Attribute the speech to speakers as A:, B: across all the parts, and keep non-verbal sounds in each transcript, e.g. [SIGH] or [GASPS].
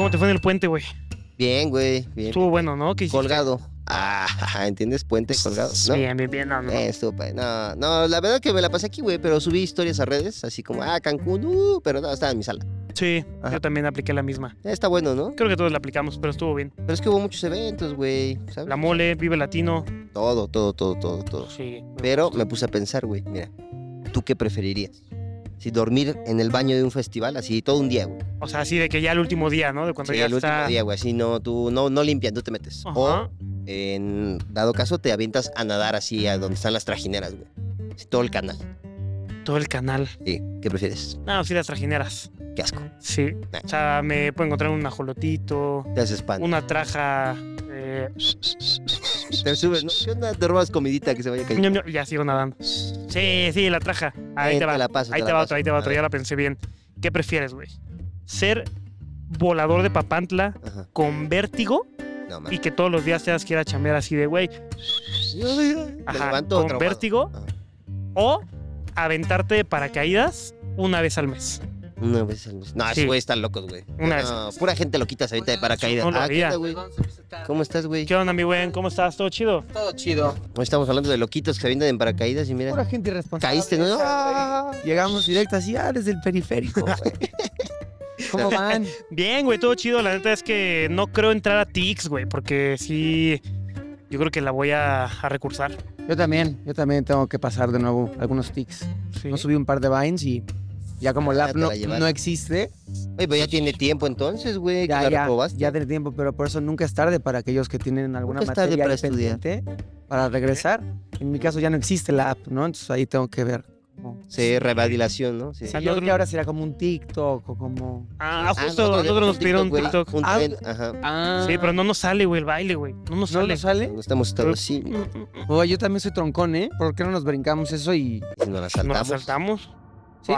A: ¿Cómo te fue en el puente, güey? Bien, güey. Bien, estuvo bueno, ¿no? colgado. Ah, [LAUGHS] ¿entiendes? Puente colgado. ¿no? Bien, bien, bien, no, no. Eh, no, no, la verdad que me la pasé aquí, güey, pero subí historias a redes, así como, ah, Cancún, uh", pero no, estaba en mi sala. Sí, yo también apliqué la misma.
B: Eh, está bueno, ¿no? Creo que todos la aplicamos, pero estuvo bien. Pero es que hubo muchos eventos, güey. La mole, vive latino.
A: Todo, todo, todo, todo, todo. Sí. pero me puse a pensar, güey, mira, ¿tú qué preferirías? si dormir en el baño de un festival, así todo un día, güey.
B: O sea, así de que ya el último día, ¿no? De cuando sí, el último día, güey.
A: Así no, tú no, no limpias, no te metes. O, en dado caso, te avientas a nadar así a donde están las trajineras, güey. Así, todo el canal
B: el canal. Sí. ¿Qué prefieres? No, sí, las trajineras. Qué asco. Sí. O sea, me puedo encontrar un ajolotito. Te haces pan. Una traja. Eh... [LAUGHS] Te subes, ¿no? ¿Qué onda? Te robas comidita que se vaya cayendo. Ya sigo nadando. Sí, sí, la traja. Ahí te va. ahí te, va otra, ahí te va otra. Ya la pensé bien. ¿Qué prefieres, güey? ¿Ser volador de papantla con vértigo? y que todos los días te seas que ir a chambear así de, güey. Ajá, con vértigo. O aventarte de paracaídas una vez al mes. Una vez al mes. No, esos güey están locos, güey. Una vez. pura gente
A: loquita se avienta de paracaídas. No ah, ¿qué
B: ¿Cómo estás, güey? ¿Qué onda, mi güey? ¿Cómo estás? ¿Todo chido? Todo chido.
A: Hoy estamos hablando de loquitos que se avientan en paracaídas y mira.
B: Pura
C: gente irresponsable. Caíste, ¿no? Ah. Llegamos directo así, ah, desde el periférico, güey. [LAUGHS] ¿Cómo van?
B: Bien, güey, todo chido. La neta es que no creo entrar a TIX, güey, porque sí. Yo creo que la voy a recursar.
C: Yo también, yo también tengo que pasar de nuevo algunos tics. ¿Sí? No subí un par de vines y ya como ah, la, app no,
A: existe. Oye, pero ya tiene tiempo entonces, güey. Ya, ya,
C: ya, tiene tiempo, pero por eso nunca es tarde para aquellos que tienen alguna materia para pendiente para regresar. En mi caso ya no existe la app, ¿no? Entonces ahí tengo que ver Sí, revalidación, ¿no? Sí. yo creo que ahora será como un TikTok o como. Ah, ah justo nosotros, nos pidieron un TikTok. Ah, ah, ajá. Sí, pero no nos sale, güey, el baile, güey. No nos sale. No nos sale.
A: estamos todos así. Mm,
D: mm,
C: mm, Oye, yo también soy troncón, ¿eh? ¿Por qué no nos brincamos eso y. Nos la saltamos. Nos la saltamos. Sí.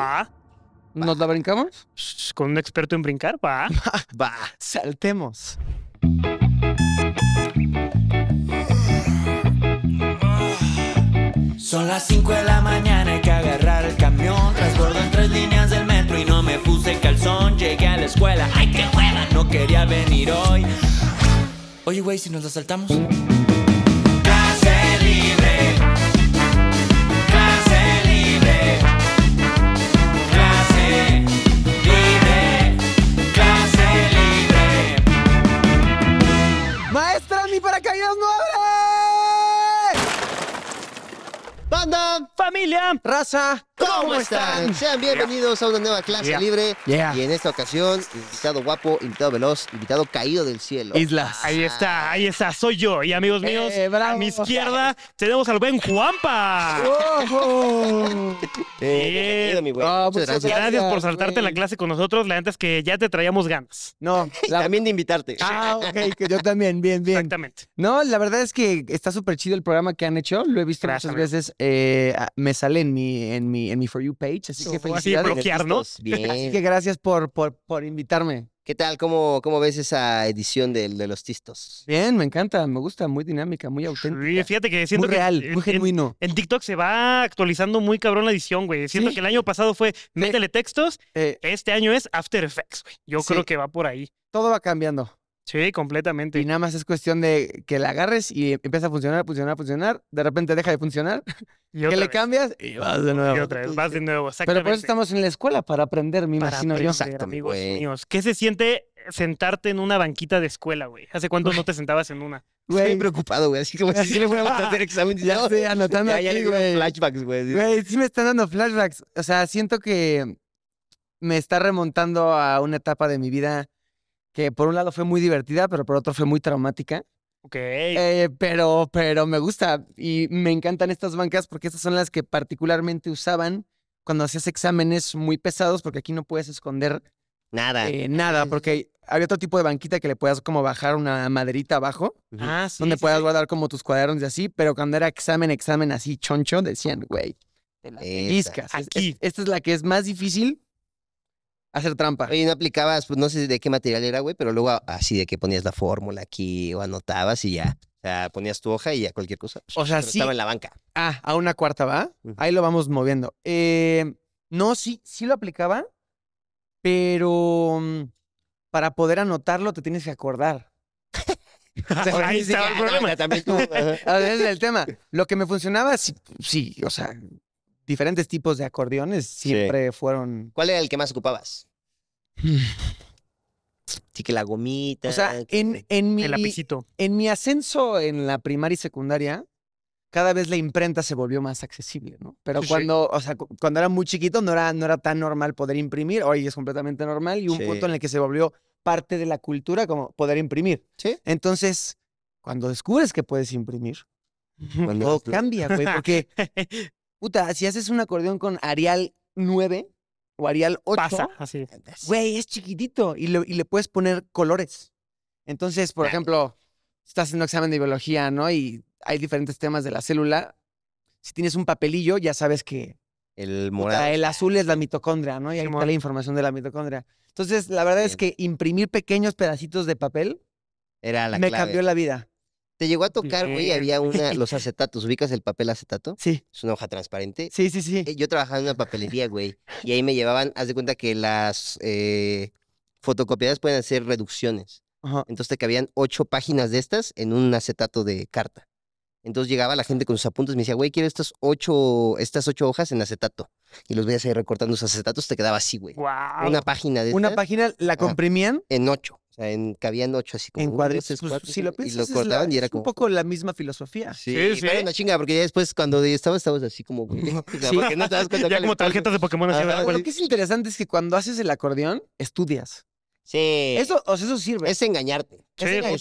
C: ¿Nos la brincamos? Con un experto en brincar, va. [LAUGHS] Va, saltemos. Son las 5 de la mañana, hay que agarrar el camión. Transbordo en tres líneas del metro y no me puse calzón. Llegué a la escuela, ¡ay qué hueva! No quería venir hoy. Oye, güey, si nos la saltamos. Clase libre. Clase libre.
D: Clase libre. Clase libre.
C: Maestra, mi paracaídas no abre. familia, raza, ¿cómo, están?
A: Sean bienvenidos a una nueva clase libre. Y en esta ocasión, invitado guapo, invitado veloz, invitado caído del cielo. Islas.
B: Ah. Ahí está, ahí está, soy yo. Y amigos eh, míos, a mi izquierda tenemos al buen Juanpa. Oh, [LAUGHS] gracias. por saltarte la clase con nosotros. La neta es que ya te traíamos ganas. No, [LAUGHS]
C: también de invitarte. Ah, ok, yo también, bien, bien. Exactamente. No, la verdad es que está súper chido el programa que han hecho. Lo he visto muchas veces. Eh, eh, ah, me sale en mi, en, mi, en mi For You page, así que felicidades. bloquearnos. Así que gracias por, por, invitarme. ¿Qué tal? ¿Cómo,
A: cómo ves esa edición de, Los Tistos?
C: Bien, me encanta, me gusta, muy dinámica, muy auténtica. fíjate que muy real, muy genuino.
B: En, TikTok se va actualizando muy cabrón la edición, güey. Siento que el año pasado fue métele textos, eh. este año es After Effects, güey. Yo creo que va por ahí.
C: Todo va cambiando. Sí, completamente. Y nada más es cuestión de que la agarres y empieza a funcionar, funcionar, funcionar. De repente deja de funcionar. [LAUGHS] que le cambias
B: y vas de nuevo. Y otra vez, vas de nuevo. Pero por eso
C: estamos en la escuela, para aprender, me imagino Exacto, amigos míos. ¿Qué se siente sentarte
B: en una banquita de escuela, güey? ¿Hace cuánto no [LAUGHS] te sentabas en una?
C: Estoy preocupado, güey. Así que [LAUGHS] si le voy a hacer examen. Ya estoy anotando. flashbacks, Güey, sí me están dando flashbacks. O sea, siento que me está remontando a una etapa de mi vida que por un lado fue muy divertida, pero por otro fue muy traumática. Ok. Eh, pero, pero me gusta y me encantan estas bancas porque estas son las que particularmente usaban cuando hacías exámenes muy pesados porque aquí no puedes esconder nada. Eh, nada, porque había otro tipo de banquita que le puedas como bajar una maderita abajo. Ah, donde puedas guardar como tus cuadernos y así, pero cuando era examen, examen así choncho, decían, güey, te eh, Aquí. esta es la que es más difícil Hacer trampa. Y no aplicabas, pues no sé de qué material era, güey, pero
A: luego así de que ponías la fórmula aquí o anotabas y ya. O sea, ponías tu hoja y ya cualquier cosa.
C: Pues, o sea, Estaba en la banca. Ah, a una cuarta, ¿va? Ahí lo vamos moviendo. Eh, no, sí, sí lo aplicaba, pero mm, para poder anotarlo te tienes que acordar. [LAUGHS] ahí estaba el ah, problema. también tú. [LAUGHS] es el tema. Lo que me funcionaba, sí, sí, o sea, diferentes tipos de acordeones siempre fueron. ¿Cuál era el que más ocupabas? [SIGHS] sí, que la gomita. O sea, en, mi, el en mi ascenso en la primaria y secundaria, cada vez la imprenta se volvió más accesible, ¿no? Pero cuando, o sea, cuando era muy chiquito no era, no era tan normal poder imprimir, hoy es completamente normal y un punto en el que se volvió parte de la cultura como poder imprimir. Entonces, cuando descubres que puedes imprimir, todo cambia, güey, porque [LAUGHS] Puta, si haces un acordeón con Arial 9 o Arial 8. Pasa, así. Güey, es chiquitito y le, puedes poner colores. Entonces, por ejemplo, estás haciendo examen de biología, ¿no? Y hay diferentes temas de la célula. Si tienes un papelillo, ya sabes que el, azul es la mitocondria, ¿no? Y hay está la información de la mitocondria. Entonces, la verdad es que imprimir pequeños pedacitos de papel
A: Era la me cambió la
C: vida. Te llegó a tocar, güey, había una, [LAUGHS] los
A: acetatos, ¿ubicas el papel acetato? Sí. Es una hoja transparente. Sí, sí, sí. Eh, yo trabajaba en una papelería, güey, y ahí me llevaban, haz de cuenta que las eh, fotocopiadas pueden hacer reducciones. Ajá. Entonces te cabían ocho páginas de estas en un acetato de carta. Entonces llegaba la gente con sus apuntes y me decía, güey, quiero estas ocho, estas ocho hojas en acetato. Y los voy a ahí recortando esos acetatos, te quedaba así, güey. Wow. Una página de estas. Una página la comprimían. en ocho. O sea, en, cabían ocho así como. En cuadros, Pues, si lo piensas, y lo cortaban y era como. Un
C: poco la misma filosofía. Sí,
A: sí. una chinga, porque ya después, cuando estaba, estabas así como. [LAUGHS] [LAUGHS] no te das cuenta. [LAUGHS] ya como tarjetas de Pokémon. lo que
C: es interesante es que cuando haces el acordeón, estudias. Sí. Eso, o sea, eso sirve. Es engañarte.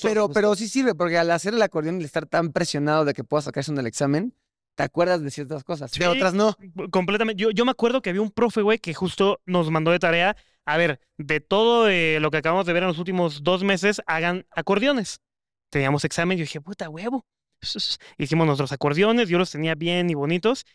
C: pero, pero sí sirve, porque al hacer el acordeón y estar tan presionado de que puedas sacarse en el examen, te acuerdas de ciertas cosas, de otras no.
B: Completamente. Yo, yo me acuerdo que había un profe, güey, que justo nos mandó de tarea, a ver, de todo eh, lo que acabamos de ver en los últimos dos meses, hagan acordeones. Teníamos examen, yo dije, puta huevo. [LAUGHS] Hicimos nuestros acordeones, yo los tenía bien y bonitos.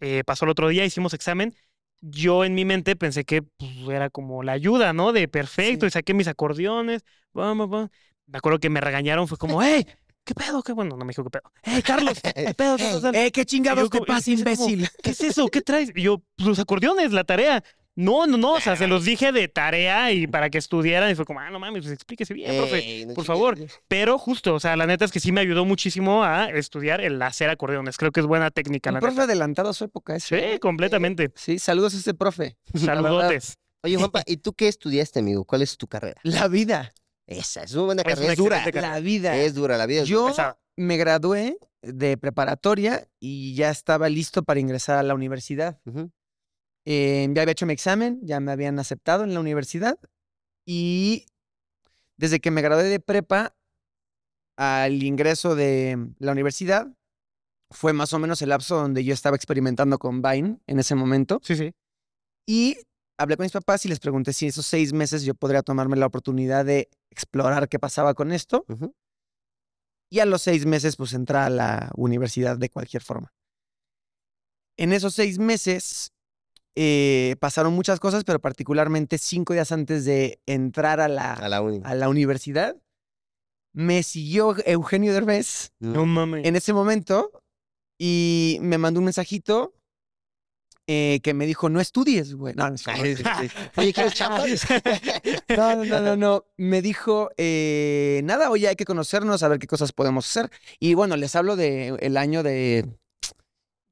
B: Eh, pasó el otro día, hicimos examen. Yo en mi mente pensé que pues, era como la ayuda, ¿no? De perfecto, y saqué mis acordeones. Vamos, Me acuerdo que me regañaron, fue como, ¡eh! ¿qué pedo? ¿Qué bueno? No me dijo qué pedo. ¡Eh, Carlos! [LAUGHS] ¿Qué pedo? ¿Qué, eh, eh, ¿qué chingados te pasa, imbécil? [LAUGHS] ¿Qué es eso? ¿Qué traes? yo, los acordeones, la tarea. No, no, no, o sea, se los dije de tarea y para que estudiaran y fue como, ah, no mames, pues explíquese bien, profe, por favor. Pero justo, o sea, la neta es que sí me ayudó muchísimo a estudiar el hacer acordeones. Creo que es buena técnica. la profe adelantado a su época ¿es? Sí, ¿eh? completamente. sí, saludos a ese profe. [LAUGHS] Saludotes.
A: Oye, Juanpa, ¿y tú qué estudiaste, amigo? ¿Cuál es tu carrera? La vida. Esa es una carrera. Es dura. La
C: vida. Es dura, la vida. Yo me gradué de preparatoria y ya estaba listo para ingresar a la universidad. Em, ya había hecho mi examen, ya me habían aceptado en la universidad y desde que me gradué de prepa al ingreso de la universidad fue más o menos el lapso donde yo estaba experimentando con Vine en ese momento. Sí, sí. Y hablé con mis papás y les pregunté si esos seis meses yo podría tomarme la oportunidad de explorar qué pasaba con esto. Y a los seis meses, pues entra a la universidad de cualquier forma. En esos seis meses eh, pasaron muchas cosas, pero particularmente cinco días antes de entrar a la, a la, universidad, me siguió Eugenio Derbez. En ese momento, y me mandó un mensajito eh, que me dijo, no estudies, güey. No, no, [LAUGHS] Oye, qué [LAUGHS] no, no, no, no, Me dijo, eh, nada, hoy hay que conocernos, a ver qué cosas podemos hacer. Y bueno, les hablo del el año de,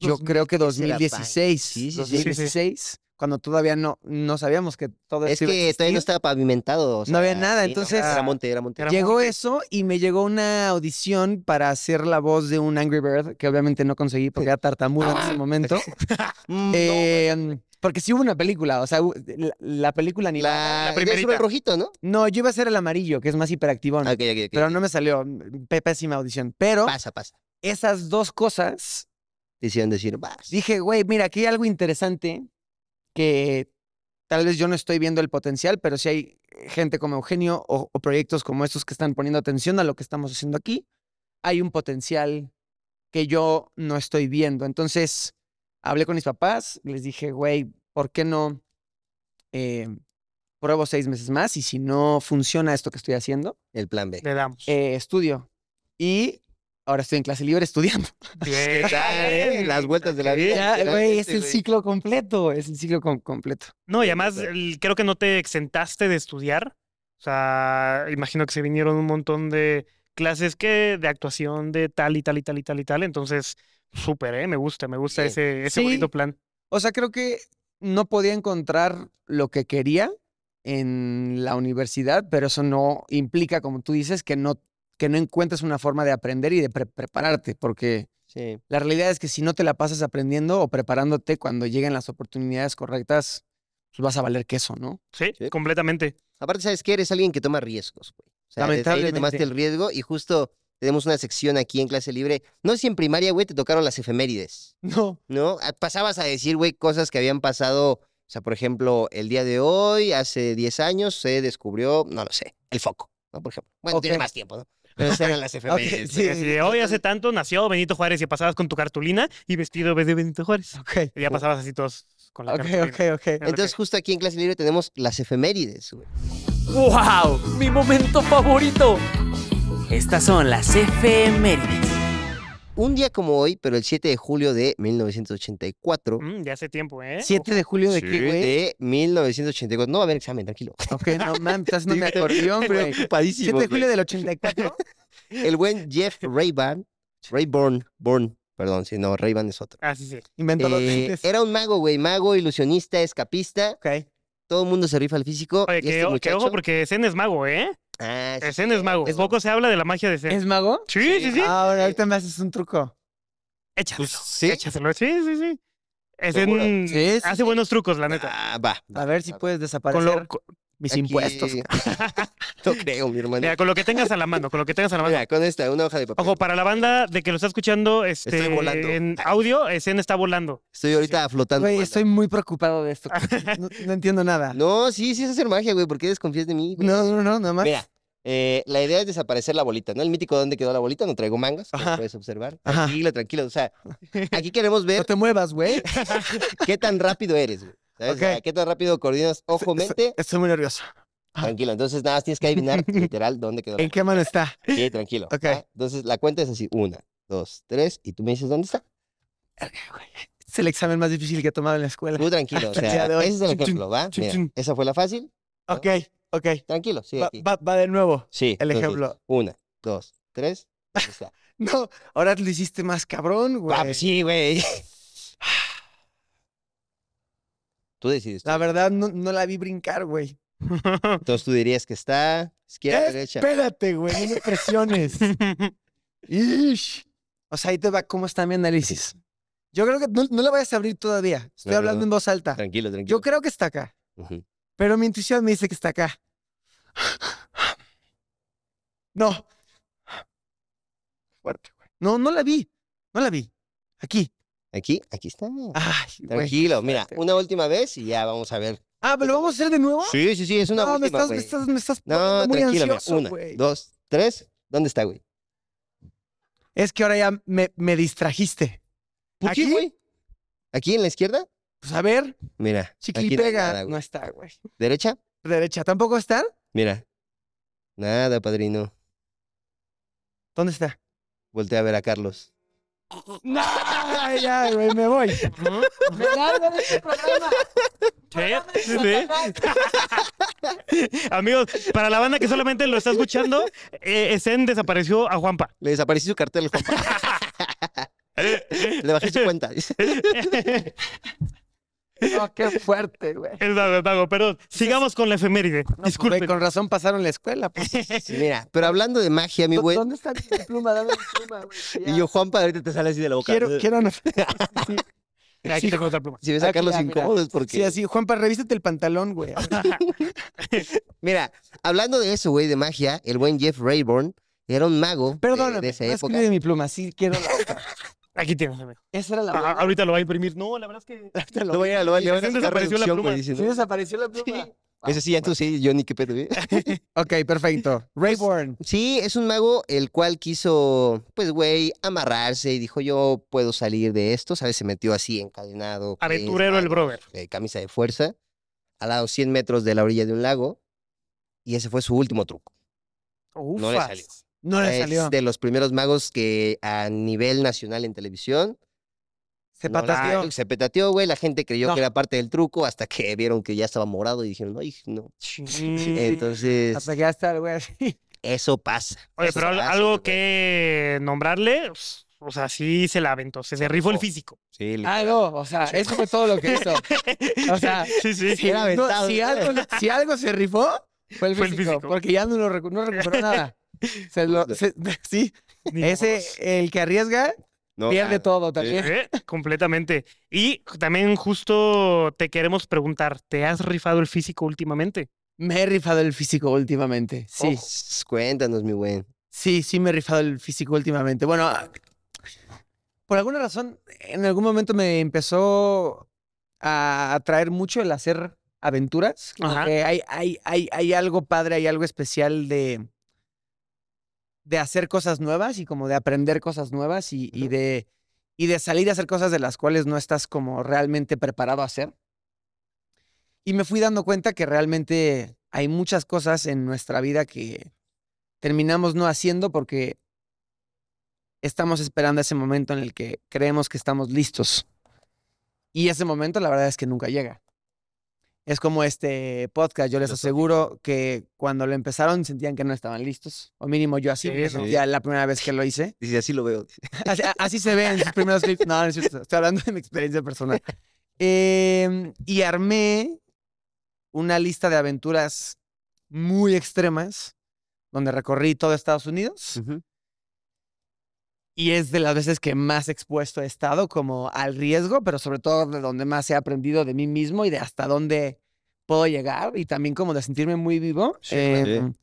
C: yo creo que 2016. Sí, sí, 2016 cuando todavía no, no sabíamos que todo Es que todavía no estaba pavimentado. no había nada, entonces... era monte,
A: era monte. Llegó
C: eso y me llegó una audición para hacer la voz de un Angry Bird, que obviamente no conseguí porque era tartamudo en ese ah, momento. [LAUGHS] Eh, porque sí hubo una película, o sea, la, película ni la, la primerita. el rojito, ¿no? No, yo iba a ser el amarillo, que es más hiperactivón. Ah, ok, ok, ok. Pero no me salió, mm, pésima audición. Pero... Pasa, pasa. Esas dos cosas... Decían decir, Dije, güey, mira, aquí hay algo interesante que tal vez yo no estoy viendo el potencial, pero si hay gente como Eugenio o, proyectos como estos que están poniendo atención a lo que estamos haciendo aquí, hay un potencial que yo no estoy viendo. Entonces, hablé con mis papás, les dije, güey, ¿por qué no eh, pruebo seis meses más? Y si no funciona esto que estoy haciendo, el plan B. Le damos. Eh, estudio. Y ahora estoy en clase libre estudiando. Ya, [LAUGHS] las vueltas de la vida. es el ciclo completo, es el ciclo completo.
B: No, y además creo que no te exentaste de estudiar. O sea, imagino que se vinieron un montón de clases que de actuación de tal y tal y tal y tal y tal. Entonces,
C: súper, ¿eh? Me gusta, me
B: gusta ese, bonito
C: plan. O sea, creo que no podía encontrar lo que quería en la universidad, pero eso no implica, como tú dices, que no que no encuentras una forma de aprender y de prepararte, porque la realidad es que si no te la pasas aprendiendo o preparándote cuando lleguen las oportunidades correctas, pues vas a valer queso, ¿no?
A: Sí, completamente. Aparte, ¿sabes que Eres alguien que toma riesgos, güey.
C: O sea, tomaste el
A: riesgo y justo tenemos una sección aquí en clase libre. No si en primaria, güey, te tocaron las efemérides. No. No, ah, pasabas a decir, güey, cosas que habían pasado o sea, por ejemplo, el día de hoy, hace 10 años, se descubrió, no lo sé, el foco, ¿no? Por ejemplo. Bueno, tiene más tiempo,
B: ¿no? Pero las efemérides. sí, hoy hace tanto nació Benito Juárez y pasabas con tu cartulina y vestido de Benito Juárez. Y ya pasabas así todos con la okay, Ok, ok, ok.
A: Entonces justo aquí en Clase Libre tenemos las efemérides,
B: ¡Wow! ¡Mi momento favorito!
A: Estas son las efemérides un día como hoy, pero el 7 de julio de 1984. Ya
B: mm, de hace tiempo, ¿eh? 7
A: de julio de qué, güey? De 1984. No a ver, examen, tranquilo. Ok,
C: no man, estás haciendo mi acordeón, güey. 7 de julio
A: del 84. el buen Jeff Rayburn, Rayburn, Burn, perdón, si no, Rayburn es otro. Ah, sí, sí. Inventó dientes. Eh, era un mago, güey, mago, ilusionista, escapista.
C: Ok.
B: Todo el mundo se rifa al físico.
A: Oye, y
C: que, este muchacho... ojo,
B: porque Zen es mago, ¿eh? Ah, Zen es mago. Es Poco se habla de la magia de Zen. ¿Es mago? Sí, sí, sí. Ahora, ahorita me haces un truco. Échaselo. Pues, ¿sí? Échaselo. Sí, sí, sí. Es hace buenos trucos, la neta. Ah, va, va, A ver si puedes desaparecer. Con lo,
C: mis impuestos.
B: [LAUGHS] no creo, mi hermano. Mira, con lo que tengas a la mano, con lo que tengas a la mano. con esta, una hoja de papel. Ojo, para la banda de que lo está escuchando este, volando. en audio, escena está volando.
A: Estoy ahorita flotando. Güey, estoy muy preocupado de esto.
C: [LAUGHS] No, entiendo nada. No, sí, sí es hacer magia, güey. ¿Por qué desconfías de mí? No, no, no, nada más. Mira,
A: eh, la idea es desaparecer la bolita, ¿no? El mítico dónde quedó la bolita, no traigo mangas, Ajá. puedes observar. Ajá. Tranquilo, tranquilo. O sea, [LAUGHS] aquí queremos ver. No te muevas, güey. ¿Qué tan rápido eres, güey? ¿Sabes? ¿Qué tan rápido coordinas ojo-mente? Estoy muy nervioso. Ah. Tranquilo, entonces nada tienes que adivinar [LAUGHS] literal dónde quedó. ¿En
C: qué mano está?
A: Sí, tranquilo. Ok. Entonces la cuenta es así, una, dos, tres, y tú me
C: dices dónde está. Es el examen más difícil que he tomado en la escuela. Tú tranquilo, o sea, ese es el ejemplo, ¿va? esa fue la fácil. Ok, ok. Tranquilo, sigue Va, de nuevo. Sí. El ejemplo.
A: Una, dos,
C: tres, [LAUGHS] no, ahora lo hiciste más cabrón, ah, pues güey. sí, güey. Ah. Tú decides. La verdad, no, la vi brincar, güey.
A: [LAUGHS] Entonces tú dirías que está
C: izquierda, derecha. Espérate, güey, no me presiones. [LAUGHS] O sea, ahí te va cómo está mi análisis. Yo creo que no, la vayas a abrir todavía. Estoy hablando en voz alta. Tranquilo, tranquilo. Yo creo que está acá. Pero mi intuición me dice que está acá. No. Fuerte, güey. No, no la vi. No la
A: vi. Aquí. Aquí, aquí está. Ay, Tranquilo, mira, una última vez y ya vamos a ver.
C: Ah, ¿pero lo vamos a hacer de nuevo?
A: Sí, sí, sí, es una no, última, me estás,
C: me estás, me estás No, muy tranquilo, mira, una, dos, tres. ¿Dónde está, güey? Es que ahora ya me, me distrajiste. ¿Por ¿Aquí? qué, güey? ¿Aquí en la izquierda? Pues a ver. Mira. Chiqui pega. No, está, güey. ¿Derecha? ¿Derecha? ¿Tampoco está?
A: Mira. Nada, padrino. ¿Dónde está? Voltea a ver a Carlos.
B: No, ya, me voy. Me largo de este programa. ¿Qué? [LAUGHS] Amigos, para la banda que solamente lo está escuchando, eh, eh desapareció a Juanpa. Le desapareció su cartel Juanpa. [LAUGHS] Le bajé su cuenta. [LAUGHS] No, [LAUGHS] oh, qué fuerte, güey. Es verdad, es Pero sigamos con la efeméride. Pues, Disculpe. con razón pasaron la escuela. Pues. [LAUGHS] Mira, pero hablando de magia, mi güey. ¿Dónde
C: está mi pluma? Dame mi pluma, güey.
B: [LAUGHS] Y yo, Juanpa, ahorita te sale así de
A: la boca. Quiero, quiero una...
C: aquí tengo otra pluma. Si ves a los ah, incómodos, porque. Sí, así, Juanpa, revístate el pantalón, güey.
A: mira, hablando de eso, güey, de magia, el buen Jeff Rayburn era un mago. Perdón, de, de esa época. mi pluma, sí quiero la otra.
B: Aquí tienes, Esa era la ahorita lo va a imprimir.
C: No, la verdad es que. [LAUGHS] Ahorita lo,
B: lo voy a, desapareció la pluma. Ese sí, entonces sí, Johnny ni qué pedo. ¿eh? [LAUGHS] ok, perfecto. [LAUGHS] Pues,
A: Rayborn. Sí, es un mago el cual quiso, pues, güey, amarrarse y dijo, yo puedo salir de esto. ¿Sabes? Se metió así, encadenado. Aventurero el brother. camisa de fuerza, al lado 100 metros de la orilla de un lago. Y ese fue su último truco.
D: Uf. No le salió. No le es de
A: los primeros magos que a nivel nacional en televisión. Se patateó. se petateó, güey. La gente creyó que era parte del truco hasta que vieron que ya estaba morado y dijeron, ay, no. Entonces. Hasta
C: que ya está el güey
A: Eso pasa.
B: Oye, pero algo que nombrarle. Pues, o sea, sí se la
C: aventó, se, rifó el físico. Sí, le... Ah, o sea, eso fue todo lo que hizo. O sea, [LAUGHS] sí, sí. Si, si, algo, si algo se rifó, fue el físico. Porque ya no, lo no recuperó nada. Pues, [LAUGHS] sí, ese, el que arriesga, pierde
B: todo también. Eh, completamente. Y también justo te queremos preguntar,
C: ¿te has rifado el físico últimamente? Me he rifado el físico últimamente, sí. cuéntanos, mi buen. Sí, sí me he rifado el físico últimamente. Bueno, ah, por alguna razón, en algún momento me empezó a atraer mucho el hacer aventuras. hay, hay, hay, hay algo padre, hay algo especial de de hacer cosas nuevas y como de aprender cosas nuevas y, y, de, y de salir a hacer cosas de las cuales no estás como realmente preparado a hacer. Y me fui dando cuenta que realmente hay muchas cosas en nuestra vida que terminamos no haciendo porque estamos esperando ese momento en el que creemos que estamos listos. Y ese momento la verdad es que nunca llega. Es como este podcast, yo les aseguro que cuando lo empezaron sentían que no estaban listos, o mínimo yo así, ya la primera vez que lo hice. Y así lo veo. [LAUGHS] Así, se ve en sus primeros clips. No, no es cierto, estoy hablando de mi experiencia personal. Eh, y armé una lista de aventuras muy extremas, donde recorrí todo Estados Unidos y es de las veces que más expuesto he estado como al riesgo, pero sobre todo de donde más he aprendido de mí mismo y de hasta dónde puedo llegar y también como de sentirme muy vivo. Em,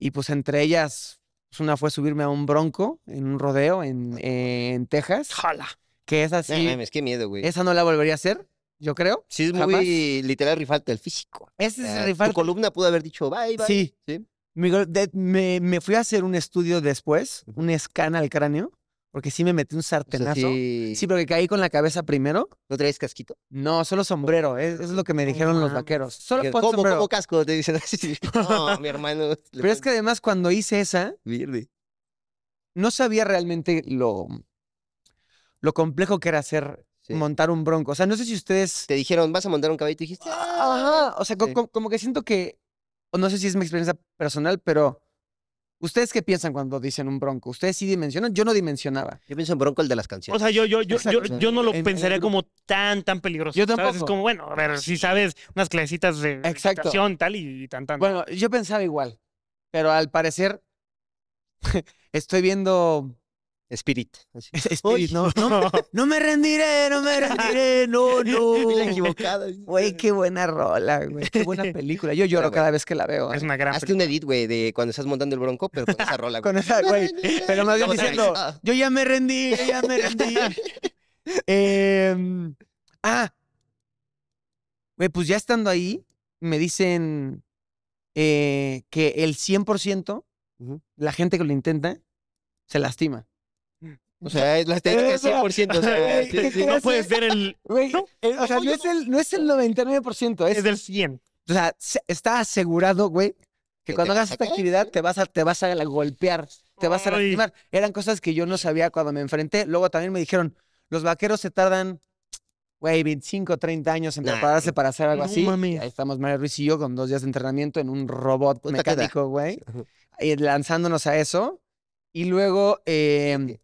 C: y pues entre ellas, pues una fue subirme a un bronco en un rodeo en, Texas. ¡Jala! Que es así. Es mames, qué miedo, güey. Esa no la volvería a hacer, yo creo. Sí, es muy literal rifalte el físico.
A: Ese es eh,
C: columna pudo haber dicho bye, bye. Sí. ¿Sí? Me, me, fui a hacer un estudio después, un scan al cráneo, porque sí me metí un sartenazo. sí. pero que caí con la cabeza primero. ¿No traes casquito? No, solo sombrero. Es, lo que me dijeron los vaqueros. Solo ¿Cómo, sombrero. casco? Te dicen [LAUGHS] No, mi hermano. [LAUGHS] Pero es que además cuando hice esa, Verde. no sabía realmente lo, lo complejo que era hacer montar un bronco. O sea, no sé si ustedes. Te dijeron, vas a montar un caballo y dijiste. Ajá. O sea, ah". como que siento que o no sé si es mi experiencia personal, pero ¿ustedes qué piensan cuando dicen un bronco? ¿Ustedes sí dimensionan? Yo no dimensionaba. Yo pienso en bronco el de las canciones. O sea, yo, yo, no lo pensaría como tan, tan peligroso. Yo tampoco. Es como, bueno, a ver, si sabes unas clasitas de Exacto. tal y, y, tan, tan. Bueno, yo pensaba igual, pero al parecer [LAUGHS] estoy viendo Spirit. [LAUGHS] Spirit. [LAUGHS] No, no, me rendiré, no me [LAUGHS] rendiré, no, no. La equivocada. Güey, qué buena
A: rola, güey. Qué buena película. Yo lloro cada vez que la veo. ¿eh? Es una gran Hazte un edit, güey, de cuando estás montando el
C: bronco, pero con esa rola, güey. Con esa, güey. Pero más bien diciendo, yo ya me rendí, yo ya me rendí. Em, ah. Güey, pues ya estando ahí, me dicen eh, que el 100%, la gente que lo intenta, se lastima. O sea, O sea, no puedes ver el. ¿no? Eh, o sea, no es el, 99%, es, es del 100%. O sea, está asegurado, güey, que cuando hagas esta actividad te vas a, te vas a golpear, te vas a lastimar. Eran cosas que yo no sabía cuando me enfrenté. Luego también me dijeron, los vaqueros se tardan, güey, 25, 30 años en prepararse para hacer algo así. Ahí estamos María Ruiz y yo con dos días de entrenamiento en un robot mecánico, güey, [LAUGHS] lanzándonos a eso. Y luego eh,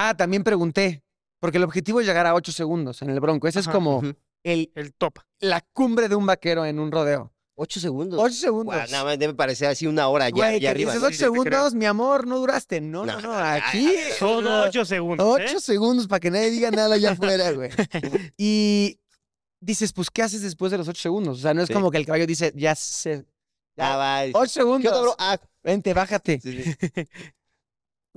C: Ah, también pregunté, porque el objetivo es llegar a ocho segundos en el bronco. Ese es como el, top. La cumbre de un vaquero en un rodeo. Ocho segundos. Ocho segundos. nada
A: más debe parecer así una hora ya, arriba. Dices ocho segundos,
C: mi amor, no duraste. No, no, no. aquí. Solo ocho
B: segundos. Ocho ¿eh?
C: segundos para que nadie diga nada allá afuera, [LAUGHS] güey. Y dices, pues, ¿qué haces después de los ocho segundos? O sea, no es como que el caballo dice, ya sé. Ya, ah, va. Ocho segundos. ¿Qué ah. otro, Vente, bájate. Sí, [LAUGHS]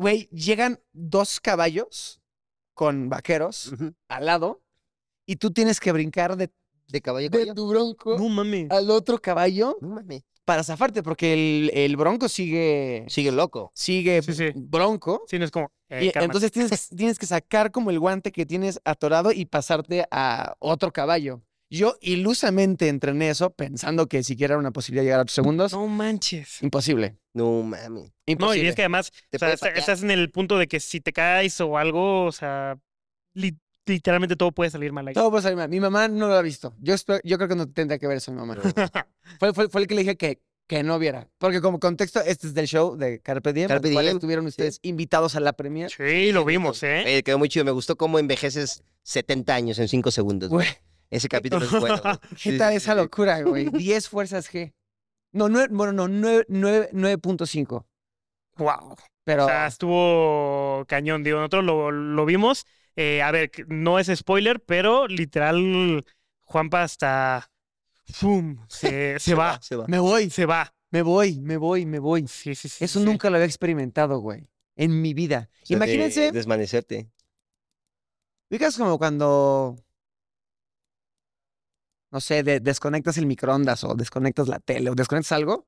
C: Güey, llegan dos caballos con vaqueros al lado y tú tienes que brincar de, caballo a caballo. De tu bronco no, al otro caballo no, para zafarte, porque el, bronco sigue... Sigue loco. Sigue bronco. Sí, es como... Eh, entonces tienes, tienes que sacar como el guante que tienes atorado y pasarte a otro caballo. Yo ilusamente entrené eso pensando que siquiera era una posibilidad llegar a tus segundos. No manches. Imposible. No mami. Imposible. No, y es que
B: además estás en el punto de que si te caes o algo, o sea,
C: literalmente todo puede salir mal ahí. Todo puede salir mal. Mi mamá no lo ha visto. Yo, yo creo que no tendría que ver eso mi mamá. [LAUGHS] fue, el que le dije que que no viera. Porque como contexto, este es del show de Carpe Diem. Carpe Diem. Estuvieron ustedes invitados a la premia.
A: Sí, lo vimos, ¿eh? ¿eh? Quedó muy chido. Me gustó cómo envejeces 70 años en 5 segundos. Güey. Ese eh, capítulo es bueno. [LAUGHS] ¿Qué tal esa
C: locura, güey? 10 [LAUGHS] fuerzas G. No, bueno, no, 9.5. Wow. Pero... O sea, estuvo cañón, digo, nosotros lo, lo vimos.
B: Eh, a ver, no es spoiler, pero literal, Juanpa hasta... ¡Fum! Se, [LAUGHS] se, va. se, va. Me
C: voy. Se va. Me voy, me voy, me voy. Sí, sí, sí. Eso nunca lo había experimentado, güey. En mi vida. Imagínense.
A: Desmanecerte.
C: desvanecerte. como cuando no sé, desconectas el microondas o desconectas la tele o desconectas algo,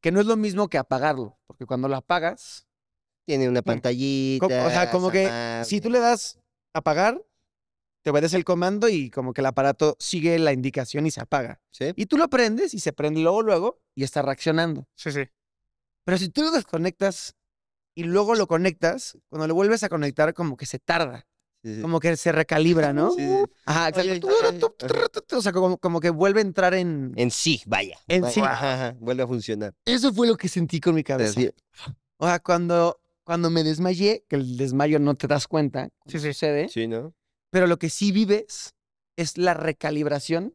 C: que no es lo mismo que apagarlo, porque cuando lo apagas... Tiene una pantallita. o sea, como que si tú le das apagar, te obedece el comando y como que el aparato sigue la indicación y se apaga. Y tú lo prendes y se prende luego, luego y está reaccionando. Sí, sí. Pero si tú lo desconectas y luego lo conectas, cuando lo vuelves a conectar como que se tarda. Como que se recalibra, ¿no? Sí, Ajá, exacto. O sea, como, que vuelve a entrar en. En sí, vaya. En sí. Ajá,
A: Vuelve a funcionar.
C: Eso fue lo que sentí con mi cabeza. O sea, cuando, cuando me desmayé, que el desmayo no te das cuenta. Sí, Sucede. Sí, ¿no? Pero lo que sí vives es la recalibración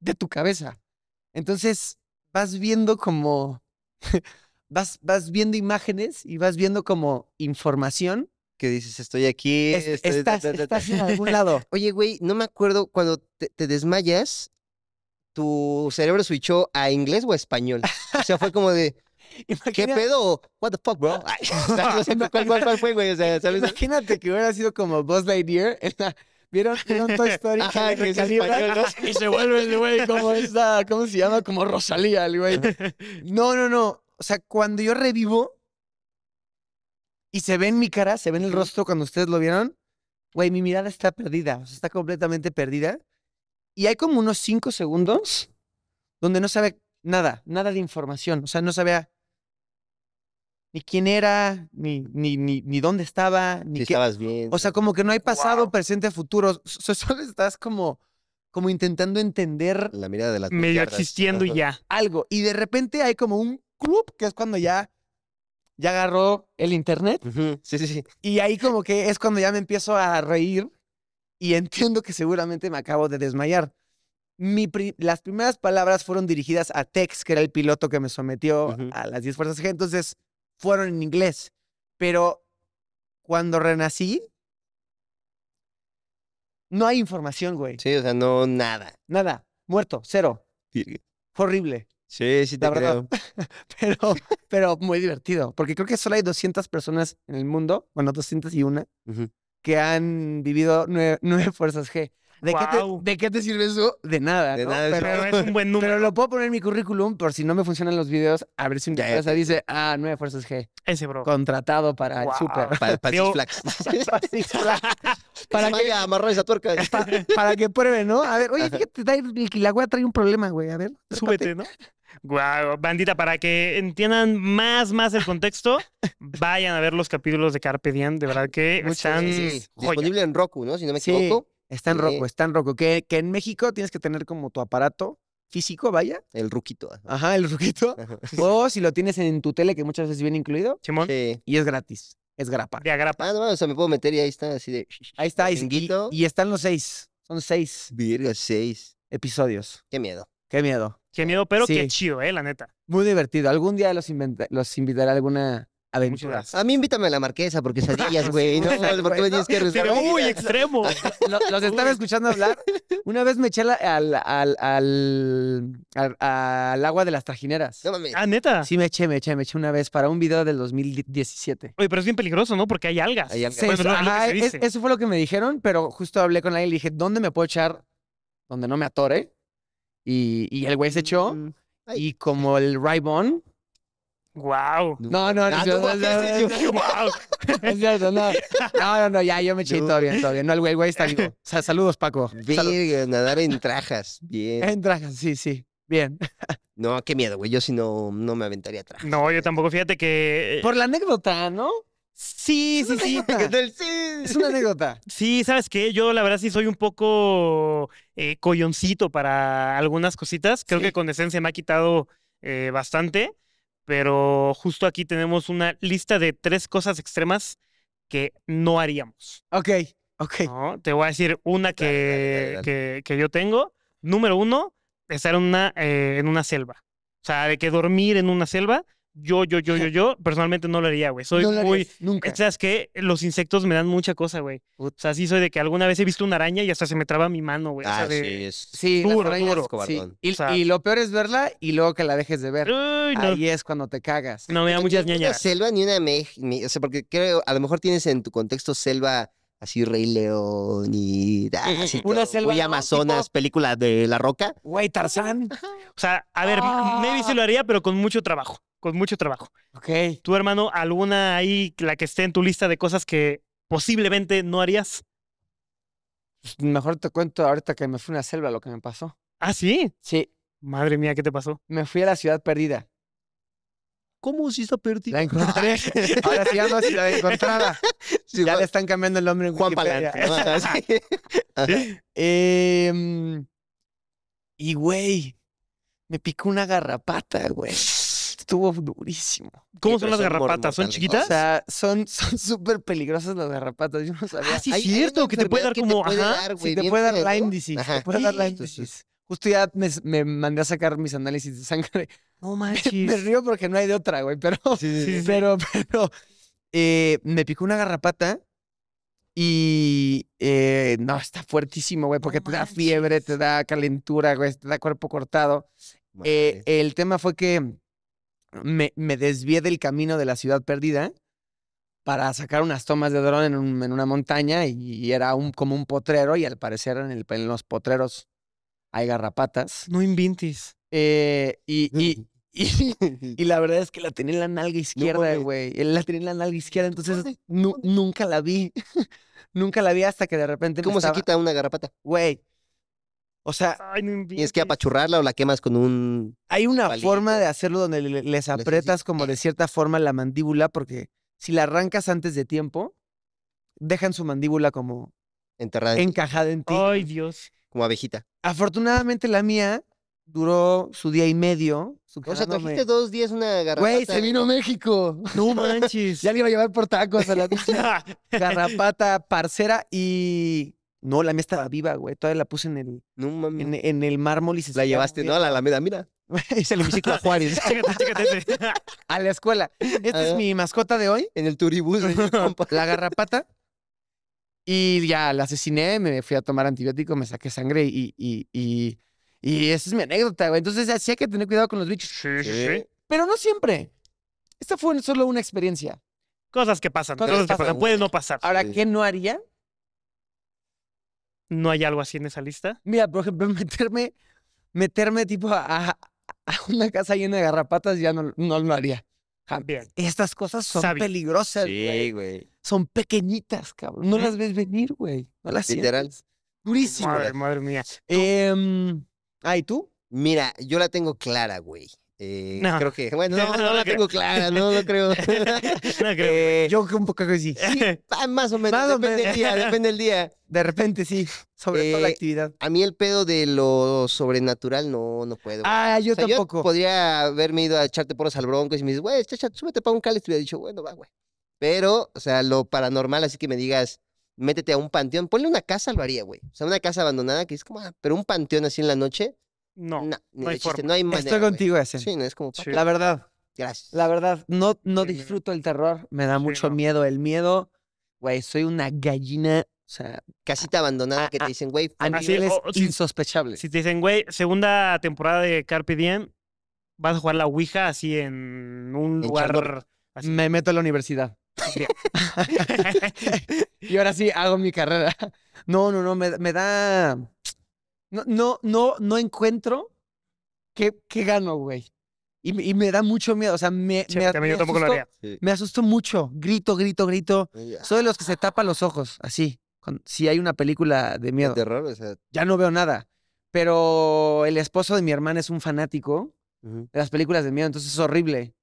C: de tu cabeza. Entonces, vas viendo como. [LAUGHS] vas, vas viendo imágenes y vas viendo como información que dices, estoy aquí. estoy, estás, estás
D: en algún
A: lado. [LAUGHS] Oye, güey, no me acuerdo cuando te, desmayas, tu cerebro switchó a inglés o a español. O sea, fue como de. [LAUGHS] ¿Qué pedo? What the
C: fuck, bro? [LAUGHS] no sé cuál, cuál, fue, güey. O sea, Imagínate que hubiera sido como Buzz Lightyear ¿Vieron, toda Toy Story? español, ¿no? Y se vuelve el güey como esta, ¿cómo se llama? Como Rosalía, el güey. No, no, no. O sea, cuando yo revivo, y se ve en mi cara, se ve en el rostro cuando ustedes lo vieron. Güey, mi mirada está perdida, o está completamente perdida. Y hay como unos cinco segundos donde no sabe nada, nada de información. O sea, no sabía ni quién era, ni, ni, ni, dónde estaba, ni qué. estabas bien. O sea, como que no hay pasado, presente, futuro. [LAUGHS] solo estás como, como intentando entender. La mirada de la Medio existiendo ya. Algo. Y de repente hay como un club, que es cuando ya ya agarró el internet. Sí, sí, sí. Y ahí como que es cuando ya me empiezo a reír y [LAUGHS] entiendo que seguramente me acabo de desmayar. Mi las primeras palabras fueron dirigidas a Tex, que era el piloto que me sometió a las 10 fuerzas entonces fueron en inglés. Pero cuando renací, no hay información, güey. Sí, o sea, no, nada. Nada. Muerto, cero. horrible. Sí, sí te creo. [LAUGHS] Pero, pero muy divertido, porque creo que solo hay 200 personas en el mundo, bueno, 201, que han vivido [LAUGHS] nueve, fuerzas G. ¿De, qué te, ¿De, qué te, sirve eso? De nada. De nada pero, es un [LAUGHS] buen número. Pero lo puedo poner en mi currículum por si no me funcionan los videos, a ver si un casa dice, ah, nueve fuerzas G. Ese, bro. Contratado para el super. Para, Six para que, amarrar esa tuerca. para que pruebe, ¿no? A ver, oye, fíjate, la wea trae un problema, güey. A ver. Súbete, ¿no?
B: Wow, bandita, para que entiendan más, más el contexto,
C: [LAUGHS] vayan a ver los capítulos de Carpe Diem. De verdad que están disponible
B: en Roku, ¿no?
A: Si no me equivoco. está en Roku,
C: está en Roku. Que, que en México tienes que tener como tu aparato físico, vaya. El ruquito. Ajá, el ruquito. [LAUGHS] O si lo tienes en tu tele, que muchas veces viene incluido. Simón. Y es gratis. Es grapa. De agrapa. Ah, o sea, me puedo meter y ahí está así de... Ahí está. Y, y, y están los seis. Son seis. Virga, seis. Episodios. Qué miedo. Qué miedo.
B: Qué miedo, pero qué chido, eh, la neta.
C: Muy divertido. Algún día los, los invitaré a alguna aventura. A mí invítame a la marquesa, porque sadillas, [LAUGHS] güey. No, ¿por qué me tienes que arriesgar? Uy, extremo. [LAUGHS] los, están escuchando hablar. Una vez me eché al, al, agua de las trajineras. Ah, neta. Sí, me eché, me eché, me eché una vez para un video del 2017.
B: Oye, pero es bien peligroso, ¿no? Porque hay algas. Hay algas. Sí, eso, eso
C: fue lo que me dijeron, pero justo hablé con alguien y le dije, ¿dónde me puedo echar donde no me atore? Y, y el güey se echó. Mm. Y como el Rybon.
D: Wow. No, no, no. No,
C: no, no, ya, yo me eché todo bien, todo bien. No, el güey, güey está vivo. saludos, Paco. Sí, nadar en trajas.
D: Bien.
A: En
C: trajas, sí, sí. Bien.
A: No, qué miedo, güey. Yo si no, no me aventaría trajas.
C: No,
B: yo tampoco. Fíjate
A: que...
C: Eh, Por la anécdota, ¿no? Sí, sí, sí. Es una anécdota.
B: Sí, sabes que yo la verdad sí soy un poco eh, colloncito para algunas cositas. Creo que con decencia me ha quitado eh, bastante, pero justo aquí tenemos una lista de tres cosas extremas que no haríamos.
C: Ok, ok.
B: Te voy a decir una que, que, yo tengo. Número uno, estar en una, eh, en una selva. O sea, de que dormir en una selva yo, yo, yo, yo, [LAUGHS] yo, personalmente no lo haría, güey. Soy no muy. Nunca. O sea, es que los insectos me dan mucha cosa, güey. O sea, sí soy de que alguna vez he visto una araña y hasta se me traba mi mano, güey. Ah, sí, es... sí, las Y,
C: lo peor es verla y luego que la dejes de ver. Ahí es cuando te cagas. No me da muchas ñañas.
B: selva
A: ni una me... o sea, porque creo, a lo mejor tienes en tu contexto selva así Rey León y ah, eh, una selva muy Amazonas, película de La Roca.
B: Güey, Tarzán. O sea, a ver, ah. maybe se lo haría, pero con mucho trabajo, con mucho trabajo. Ok. ¿Tu hermano alguna ahí, la que esté en tu lista de cosas que posiblemente no harías?
C: Pues, mejor te cuento ahorita que me fui a una selva lo que me pasó. ¿Ah, sí? Sí. Madre mía, ¿qué te pasó? Me fui a la ciudad perdida. ¿Cómo si está perdida? La encontré. [LAUGHS] Ahora sí llama así la encontrada. ya le están cambiando el nombre en Juan Palante. [LAUGHS] Em, y güey, me picó una garrapata, güey. Estuvo durísimo. ¿Cómo son las garrapatas? ¿Son chiquitas? O sea, son súper peligrosas las garrapatas. Yo no sabía. Ah, sí, es cierto, que te puede dar como. ajá, dar, sí, te puede dar Lyme disease. Te puede dar Lyme disease. Justo ya me, me, mandé a sacar mis análisis de sangre. [LAUGHS] No manches. Me, río porque no hay de otra, güey, pero. Sí, [LAUGHS] Pero, pero. Eh, me picó una garrapata y. Eh, no, está fuertísimo, güey, porque te da fiebre, te da calentura, güey, te da cuerpo cortado. Eh, el tema fue que me, desvié del camino de la ciudad perdida para sacar unas tomas de dron en, una montaña y, era un, como un potrero y al parecer en los potreros hay garrapatas. No invintis. Eh, [LAUGHS] y, la verdad es que la tenía en la nalga izquierda, güey. Eh, la tenía en la nalga izquierda, entonces nunca la vi. [LAUGHS] nunca la vi hasta que de repente. ¿Cómo se quita una garrapata? Güey.
A: O sea, y que apachurrarla o la quemas con un.
C: Hay una forma de hacerlo donde les apretas como de cierta forma la mandíbula, porque si la arrancas antes de tiempo, dejan su mandíbula como enterrada. Encajada en ti. Ay, Dios como abejita. Afortunadamente la mía duró su día y medio. O sea, trajiste
A: dos días una garrapata. Güey, se vino a
C: México. [LAUGHS] No manches. ya le iba a llevar por tacos a la [LAUGHS] garrapata parcera y... No, la mía estaba viva, güey. Todavía la puse en el, no, En, el mármol y se... La llevaste, ¿no? A la Alameda, mira. es [LAUGHS] el hemiciclo a Juárez. chécate, a la escuela. Esta es mi mascota de hoy. En el turibús. la garrapata. Y ya la asesiné, me fui a tomar antibiótico, me saqué sangre y, y, esa es mi anécdota, güey. Entonces, así hay que tener cuidado con los bichos. Sí, sí. sí. Pero no siempre. Esta fue solo una experiencia.
B: Cosas que pasan, cosas, que pasan, pueden no pasar. Ahora, ¿qué
C: no haría? ¿No hay algo así en esa lista? Mira, por ejemplo, [LAUGHS] meterme, meterme tipo a, una casa llena de garrapatas ya no lo haría. Estas cosas son peligrosas, güey. Son pequeñitas, cabrón. No las ves venir, güey. No las Literal. Durísimas. Madre, mía. Em, ah, ¿y tú? Mira, yo
A: la tengo clara, güey. Eh,
C: no. Creo que, bueno, [LAUGHS] no, la tengo clara, no, lo creo. [LAUGHS] [LAUGHS] Eh, yo un poco que sí. Ah, más o menos, depende del día, depende día. De repente sí, sobre toda la eh, actividad.
A: A mí el pedo de lo sobrenatural no, no puedo. Ah, yo tampoco. podría haberme ido a echarte por al bronco y me dices, güey, chacha, súbete para un cáliz, te hubiera dicho, bueno, va, güey. Pero, o sea, lo paranormal, así que me digas, métete a un panteón, ponle una casa, lo haría, güey. O sea, una casa abandonada que es como, ah, pero un panteón así en la noche, no, no, hay, Estoy contigo,
C: ese Sí, no es como... La verdad. Gracias. La verdad, no, no disfruto el terror. Me da mucho miedo. El miedo, güey, soy una gallina o sea, casita abandonada que te dicen, güey, a niveles
B: si, Si te dicen, güey, segunda temporada de Carpe Diem, vas a jugar la Ouija así en un lugar.
C: Me meto a la universidad. [LAUGHS] y ahora sí hago mi carrera. No, no, no, me, me da. No, no, no, no encuentro qué, qué gano, güey. Y, me da mucho miedo, o sea, me, asusto, mucho. Grito, grito, grito. Soy de los que se tapan los ojos, así. si hay una película de miedo. terror, Ya no veo nada. Pero el esposo de mi hermana es un fanático de las películas de miedo, entonces es horrible.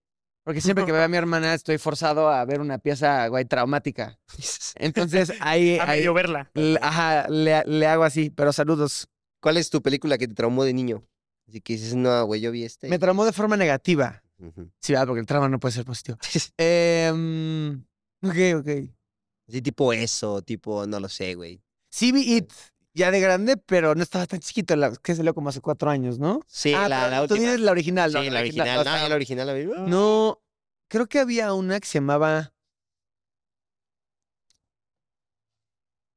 C: Porque siempre que [LAUGHS] veo a mi hermana estoy forzado a ver una pieza, güey, traumática. [LAUGHS] Entonces ahí... a verla. ajá, le, le, hago así, pero saludos. ¿Cuál es tu película que te traumó de niño? Así que dices, no,
A: güey, yo vi este. Me
C: traumó de forma negativa. Sí, porque el trauma no puede ser positivo. [LAUGHS] eh, ok, ok. Sí,
A: tipo eso, tipo, no lo sé, güey. Sí,
C: vi It ya de grande, pero no estaba tan chiquito, la, que salió como hace cuatro años, ¿no? Sí, ah, la, la Tú tienes la original, ¿no? Sí, la, original. No, la
A: original la vi. ¡Ah!
C: No, creo que había una que se llamaba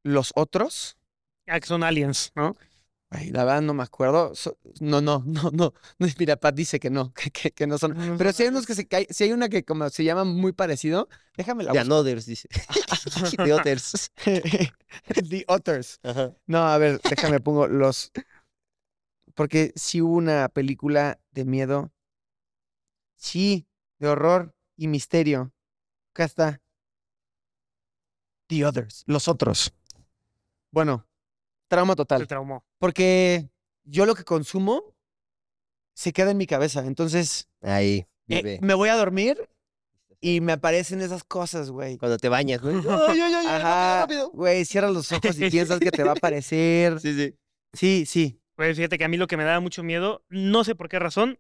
C: Los Otros. Ah, aliens, ¿no? la verdad no me acuerdo. no, [LAUGHS] no, no, no. Mira, Pat dice que no, [LAUGHS] que, no son. pero si hay unos que si hay una que como se llama muy parecido, déjame la. The Others, dice. [LAUGHS] The Others. The Others. No, a ver, déjame pongo los. Porque si hubo una película de miedo. Sí, de horror y misterio. Acá está. The Others, los otros. Bueno, trauma total. Se traumó. Porque yo lo que consumo se queda en mi cabeza. Entonces. Ahí, eh, vive. me voy a dormir y me aparecen esas cosas, güey. Cuando te bañas, güey. [LAUGHS] ¡Ay, ay, ay! Ajá, rápido. Güey, cierras los ojos y piensas que te va a aparecer. Sí, sí. Sí, sí.
B: Güey, fíjate que a mí lo que me daba mucho miedo, no sé por qué razón,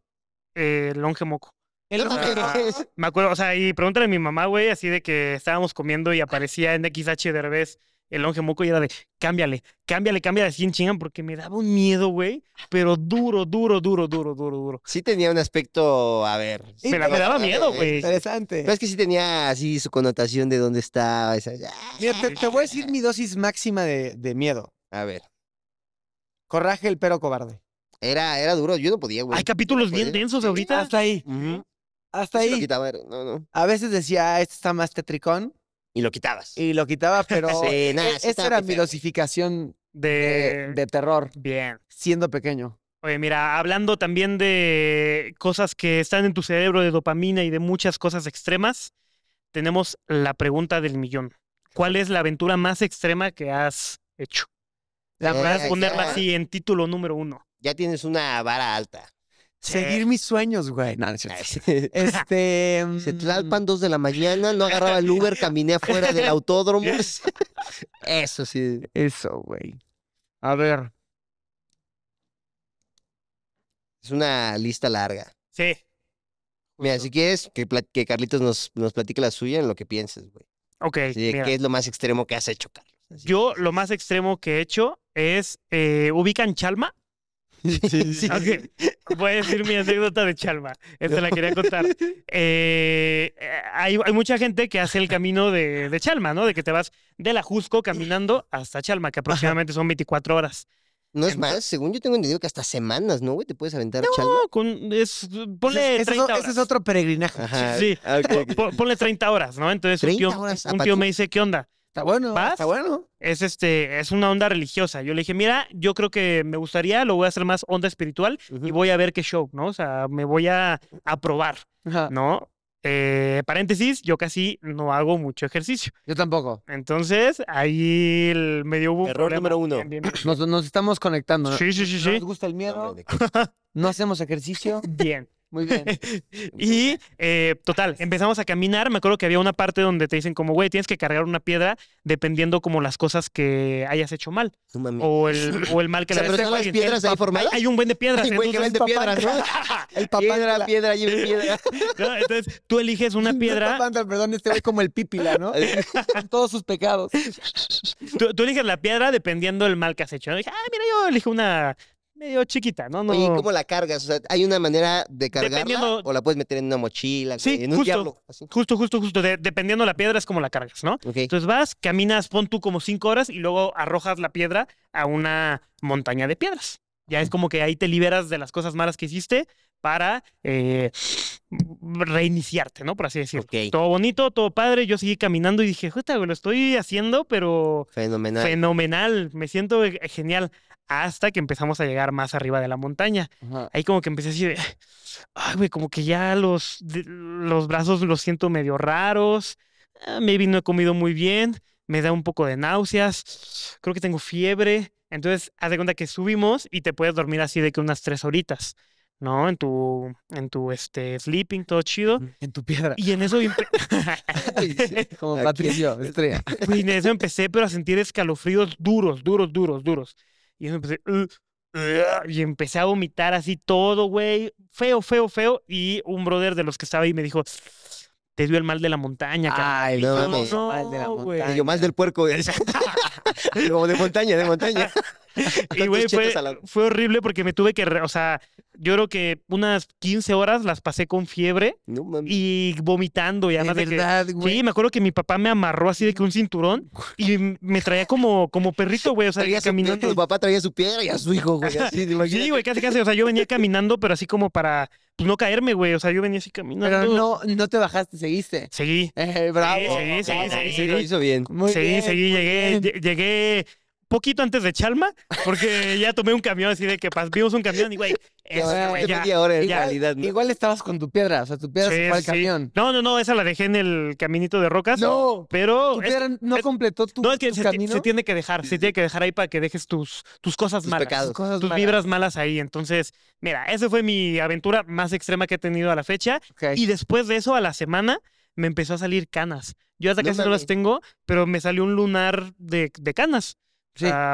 B: eh, el longe moco. El me acuerdo, o sea, y pregúntale a mi mamá, güey, así de que estábamos comiendo y aparecía en XH revés el longe moco y era de cámbiale, cámbiale, cámbiale chingan porque me daba un miedo, güey, pero duro, duro, duro, duro, duro, duro. Sí tenía un aspecto, a ver. me, daba miedo, güey.
C: Interesante. Pero es
B: que sí tenía
A: así su connotación de dónde estaba. Esa...
C: Mira, te, voy a decir mi dosis máxima de, miedo. A ver. Corraje el pero cobarde. Era, era duro, yo no podía, güey. Hay
B: capítulos bien densos
C: ahorita. Hasta ahí. Hasta ahí. A veces decía, ah, este está más tetricón. Y lo quitabas. Y lo quitabas, pero [LAUGHS] sí, e e esta era mi dosificación de... terror. Bien. Siendo pequeño.
B: Oye, mira, hablando también de cosas que están en tu cerebro, de dopamina y de muchas cosas extremas, tenemos la pregunta del millón. ¿Cuál es la aventura más extrema que has hecho? La eh, a ponerla así en título número uno. Ya tienes una vara alta
C: seguir eh. mis sueños, güey. No, no es [LAUGHS] Este. [LAUGHS] Mm, dos de la mañana,
A: no agarraba el Uber, caminé afuera del autódromo. [LAUGHS]
C: Eso sí.
A: Eso, güey. A ver. Es una lista larga. Sí. Mira, si quieres que, que Carlitos nos, nos platique la suya en lo que pienses, güey. Ok. ¿Qué es lo más extremo que has hecho, Carlos?
B: Yo lo más extremo que he hecho es, eh, ubican Chalma, [LAUGHS] [LAUGHS] Sí, Voy a decir mi anécdota de Chalma. Esta la quería contar. [LAUGHS] Eh, hay, mucha gente que hace el camino de, Chalma, ¿no? De que te vas de la Jusco caminando hasta Chalma, que aproximadamente son 24 horas.
A: No es más, según yo tengo entendido que hasta semanas, ¿no, güey? Te puedes aventar a Chalma. No,
B: con, es, ponle 30 horas. Ese es otro
C: peregrinaje. Sí,
B: ah, ponle 30 horas, ¿no? Entonces un tío me dice, ¿qué onda? Está bueno, está bueno. Es este, es una onda religiosa. Yo le dije, mira, yo creo que me gustaría, lo voy a hacer más onda espiritual y voy a ver qué show, ¿no? O sea, me voy a, probar, ¿no? Eh, paréntesis, yo casi no hago mucho ejercicio. Yo tampoco. Entonces, ahí el, medio hubo. Error número uno. Nos, estamos conectando. ¿no? Sí,
C: sí, sí. Nos gusta el miedo. no [LAUGHS] hacemos ejercicio. Bien. Muy bien.
B: [LAUGHS] y eh, total, empezamos a caminar. Me acuerdo que había una parte donde te dicen como, güey, tienes que cargar una piedra dependiendo como las cosas que hayas hecho mal. O el, o el mal que [LAUGHS] la le hayas hecho. las piedras ahí Hay un buen de piedras. Hay un buen de piedras, ¿no? [LAUGHS]
C: el papá de la piedra, y piedra.
B: entonces, tú eliges una piedra. perdón, este es como el pípila, ¿no? Todos sus pecados. Tú, eliges la piedra dependiendo del mal que has hecho. ah, mira, yo elijo una medio chiquita, ¿no? no... como ¿cómo la cargas? O sea, ¿hay una
A: manera de cargarla? ¿O la puedes meter en una mochila? en un justo, diablo,
B: justo, justo, justo. dependiendo de la piedra es como la cargas, ¿no? Entonces vas, caminas, pon tú como cinco horas y luego arrojas la piedra a una montaña de piedras. Ya es como que ahí te liberas de las cosas malas que hiciste para eh, reiniciarte, ¿no? Por así decirlo. Todo bonito, todo padre. Yo seguí caminando y dije, Jota, lo estoy haciendo, pero. Fenomenal. Fenomenal. Me siento eh, genial hasta que empezamos a llegar más arriba de la montaña. Ahí como que empecé así de, ay, güey, como que ya los, los brazos los siento medio raros, ah, maybe no he comido muy bien, me da un poco de náuseas, creo que tengo fiebre. Entonces, haz de cuenta que subimos y te puedes dormir así de que unas tres horitas. ¿no? En tu, en tu este, sleeping, todo chido. En tu piedra. Y en eso... [LAUGHS] Como [LAUGHS] Patricio, estrella. Y en eso empecé, pero a sentir escalofríos duros, duros, duros, duros. Y empecé, y empecé a vomitar así todo, güey. Feo, feo, feo. Y un brother de los que estaba ahí me dijo, te dio el mal de la montaña. Ay, no, no, no, de la montaña. Yo, más del puerco como [LAUGHS] de montaña, de montaña. [LAUGHS] y güey, fue, horrible porque me tuve que, o sea, yo creo que unas 15 horas las pasé con fiebre y vomitando y además de, verdad, Sí, me acuerdo que mi papá me amarró así de que un cinturón y me traía como, como perrito, güey, o sea, caminando. tu [LAUGHS] papá traía su piedra y a su hijo, güey, [LAUGHS] Sí, güey, casi casi, o sea, yo venía caminando, pero así como para pues, no caerme, güey, o sea, yo venía así caminando. Pero
C: no, no te bajaste, seguiste. Seguí. Eh,
B: bravo. Sí, seguí, seguí. Ah, hizo bien. Muy seguí, llegué, llegué poquito antes de Chalma, porque [LAUGHS] ya tomé un camión así de que pas, vimos un camión y güey,
C: igual, estabas con tu piedra, o sea, tu piedra fue al camión.
B: No, no, no, esa la dejé en el caminito de rocas. No, pero tu piedra no completó tu, no, es que se, Se tiene que dejar, se tiene que dejar ahí para que dejes tus, tus cosas malas, tus, cosas tus vibras malas ahí. Entonces, mira, esa fue mi aventura más extrema que he tenido a la fecha. Y después de eso, a la semana, me empezó a salir canas. Yo hasta casi no las tengo, pero me salió un lunar de canas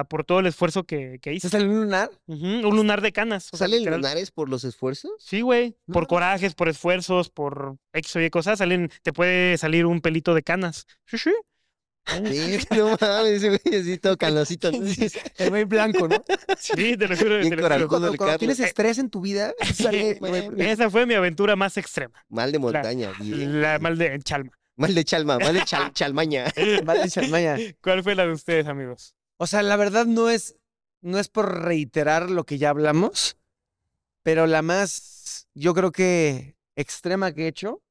B: por todo el esfuerzo que, que hice. ¿Sale un lunar? un lunar de canas. ¿Salen lunares por los esfuerzos? Sí, güey. Por corajes, por esfuerzos, por X o Y cosas. Salen, te puede salir un pelito de canas. Sí, sí. [LAUGHS] Sí, no mames, güey así todo calosito. [LAUGHS] El güey blanco, ¿no? [LAUGHS] Sí, te lo juro. Te Cuando, tienes eh,
C: estrés en tu vida,
B: Esa fue mi aventura más extrema. Mal de montaña. mal de chalma. Mal de chalma,
C: mal de chalmaña. Mal de chalmaña. ¿Cuál fue la de ustedes, amigos? O sea, la verdad no es, no es por reiterar lo que ya hablamos, pero la más, yo creo que extrema que he hecho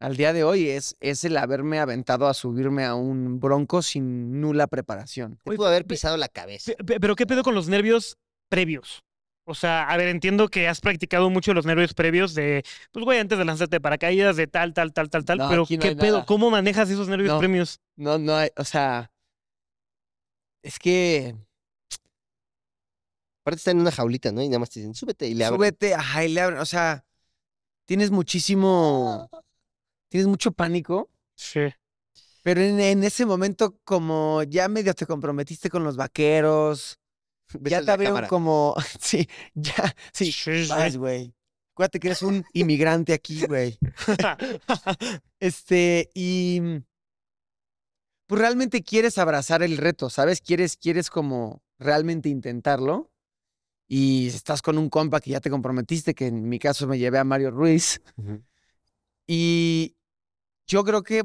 C: al día de hoy es, es el haberme aventado a subirme a un bronco sin nula preparación.
B: Te haber pisado la cabeza. Pero ¿qué pedo con los nervios previos? O sea, a ver, entiendo que has practicado mucho los nervios previos de, pues güey, antes de lanzarte paracaídas, de tal, tal, tal, tal, tal, pero ¿qué pedo? ¿Cómo
C: manejas esos nervios previos? No, no hay, o sea, es que Aparte está en una jaulita, ¿no? Y nada más te dicen, súbete y le abren. Súbete, ajá, y le abren. O sea, tienes muchísimo. Tienes mucho pánico. Sí. Pero en, ese momento, como ya medio te comprometiste con los vaqueros, [LAUGHS] ya te abrieron como. [LAUGHS] sí, ya. Sí, vas, güey. Acuérdate que eres un inmigrante aquí, güey. [LAUGHS] este, y pues realmente quieres abrazar el reto, ¿sabes? Quieres, quieres como realmente intentarlo. Y estás con un compa que ya te comprometiste, que en mi caso me llevé a Mario Ruiz. Y yo creo que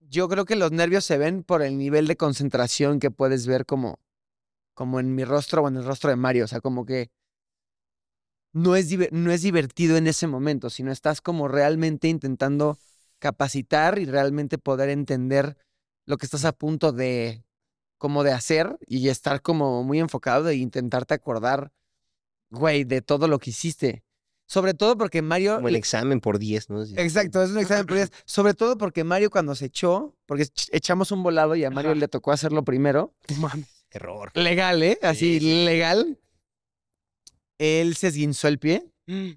C: yo creo que los nervios se ven por el nivel de concentración que puedes ver como, como en mi rostro o en el rostro de Mario. O sea, como que no es, no es divertido en ese momento, sino estás como realmente intentando capacitar y realmente poder entender lo que estás a punto de como de hacer y estar como muy enfocado e intentarte acordar, güey, de todo lo que hiciste. Sobre todo porque Mario... Como el examen por 10, ¿no? Exacto, es un examen por 10. [LAUGHS] Sobre todo porque Mario cuando se echó, porque echamos un volado y a Mario le tocó hacerlo primero. Mames. Error. Legal, ¿eh? Así, legal. Él se esguinzó el pie, mm.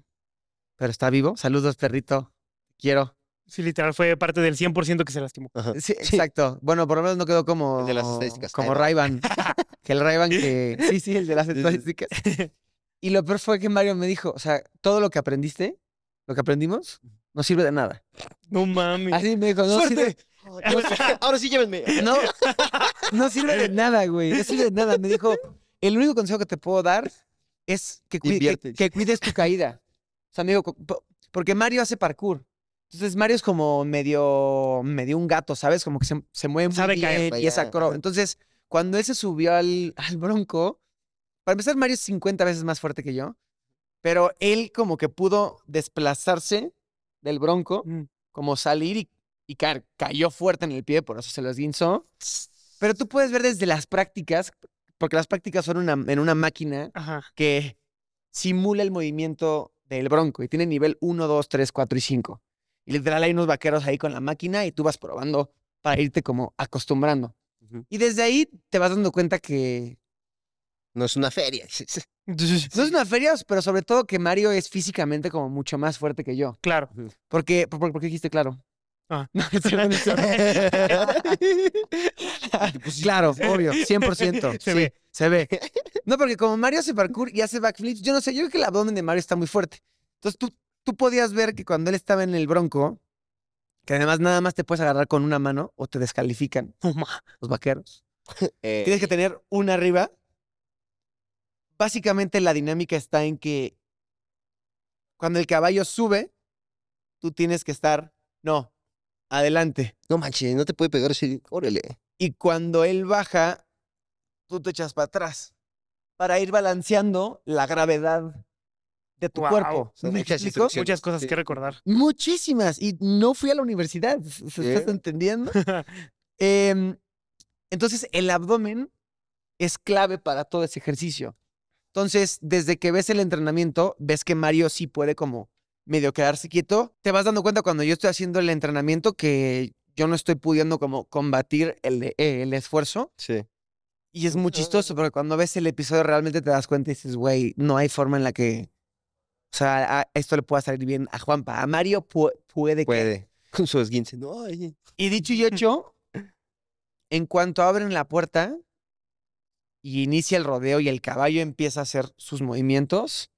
C: pero está vivo. Saludos, perrito. Quiero. Sí, literal,
B: fue parte del 100% que se lastimó.
C: Sí, exacto. Bueno, por lo menos no quedó como. El de las estadísticas. Como ray [LAUGHS] que el ray que. Sí, sí, el de las [LAUGHS] estadísticas. [LAUGHS] y lo peor fue que Mario me dijo: o sea, todo lo que aprendiste, lo que aprendimos, no sirve de nada. No mames. Así me dijo: no sirve.
A: Oh, Ahora sí llévenme. No,
C: no sirve de nada, güey. No sirve de nada. Me dijo: el único consejo que te puedo dar es que, que cuides tu caída. O sea, me dijo, porque Mario hace parkour. Entonces Mario es como medio, un gato, ¿sabes? Como que se, mueve muy bien y es acro. Entonces, cuando él se subió al, bronco, para empezar, Mario es 50 veces más fuerte que yo, pero él como que pudo desplazarse del bronco, mm. como salir y, Cayó fuerte en el pie, por eso se los guinzó. Pero tú puedes ver desde las prácticas, porque las prácticas son una, en una máquina que simula el movimiento del bronco y tiene nivel 1, 2, 3, 4 y 5. Y literal hay unos vaqueros ahí con la máquina y tú vas probando para irte como acostumbrando. Y desde ahí te vas dando cuenta que... No es una feria. [LAUGHS] no es una feria, pero sobre todo que Mario es físicamente como mucho más fuerte que yo. Claro. ¿por, qué dijiste claro? Ah. [LAUGHS] [LAUGHS] claro, obvio, 100%. Se sí, ve. Se ve. No, porque como Mario hace parkour y hace backflips, yo no sé, yo creo que el abdomen de Mario está muy fuerte. Entonces tú tú podías ver que cuando él estaba en el Bronco, que además nada más te puedes agarrar con una mano o te descalifican. Los vaqueros. [LAUGHS] Eh, tienes que tener una arriba. Básicamente la dinámica está en que cuando el caballo sube, tú tienes que estar, no, adelante. No manches, no te puede pegar ese... órale. Y cuando él baja, tú te echas para atrás para ir balanceando la gravedad de tu cuerpo. muchas,
B: cosas que recordar.
C: Muchísimas. Y no fui a la universidad. ¿se ¿Estás entendiendo? [LAUGHS] Em, entonces, el abdomen es clave para todo ese ejercicio. Entonces, desde que ves el entrenamiento, ves que Mario sí puede como medio quedarse quieto. Te vas dando cuenta cuando yo estoy haciendo el entrenamiento que yo no estoy pudiendo como combatir el, eh, el esfuerzo. Sí. Y es muy chistoso porque cuando ves el episodio realmente te das cuenta y dices, güey, no hay forma en la que o sea, esto le puede salir bien a Juanpa. A Mario puede, puede [LAUGHS] Con su esguince. Y dicho y hecho, en cuanto abren la puerta y inicia el rodeo y el caballo empieza a hacer sus movimientos,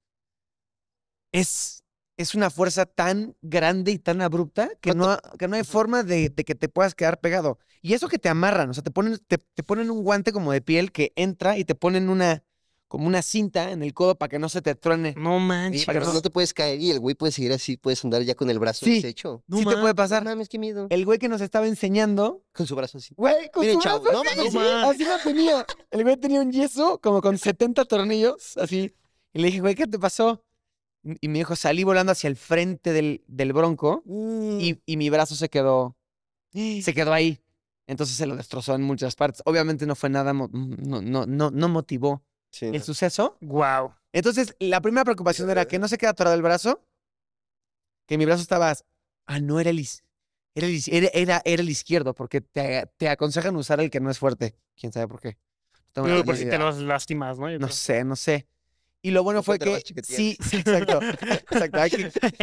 C: es es una fuerza tan grande y tan abrupta que no, que no hay forma de, de, que te puedas quedar pegado. Y eso que te amarran, o sea, te ponen, te, ponen un guante como de piel que entra y te ponen una, como una cinta en el codo para que no se te truene. No manches. Para que no
A: te puedes caer y el güey puede seguir así, puedes andar ya con el brazo sí, deshecho. sí te puede
C: pasar. No mames, qué miedo. El güey que nos estaba enseñando. Con su brazo así. Güey, con su brazo no, así. así lo tenía. El güey tenía un yeso como con 70 tornillos, así. Y le dije, güey, ¿qué te pasó? Y me dijo, salí volando hacia el frente del, bronco mm. y, mi brazo se quedó, se [GASPS] quedó ahí. Entonces se lo destrozó en muchas partes. Obviamente no fue nada, no, no, no, no motivó el suceso. Wow. Entonces, la primera preocupación era que no se queda atorado el brazo, que mi brazo estaba. Ah, no, era el, era era, el izquierdo, porque te, aconsejan usar el que no es fuerte. Quién sabe por qué. No, por si te lo lastimas, ¿no? no sé, no sé. Y lo bueno fue que. Sí, sí, exacto. [LAUGHS] exacto. Hay,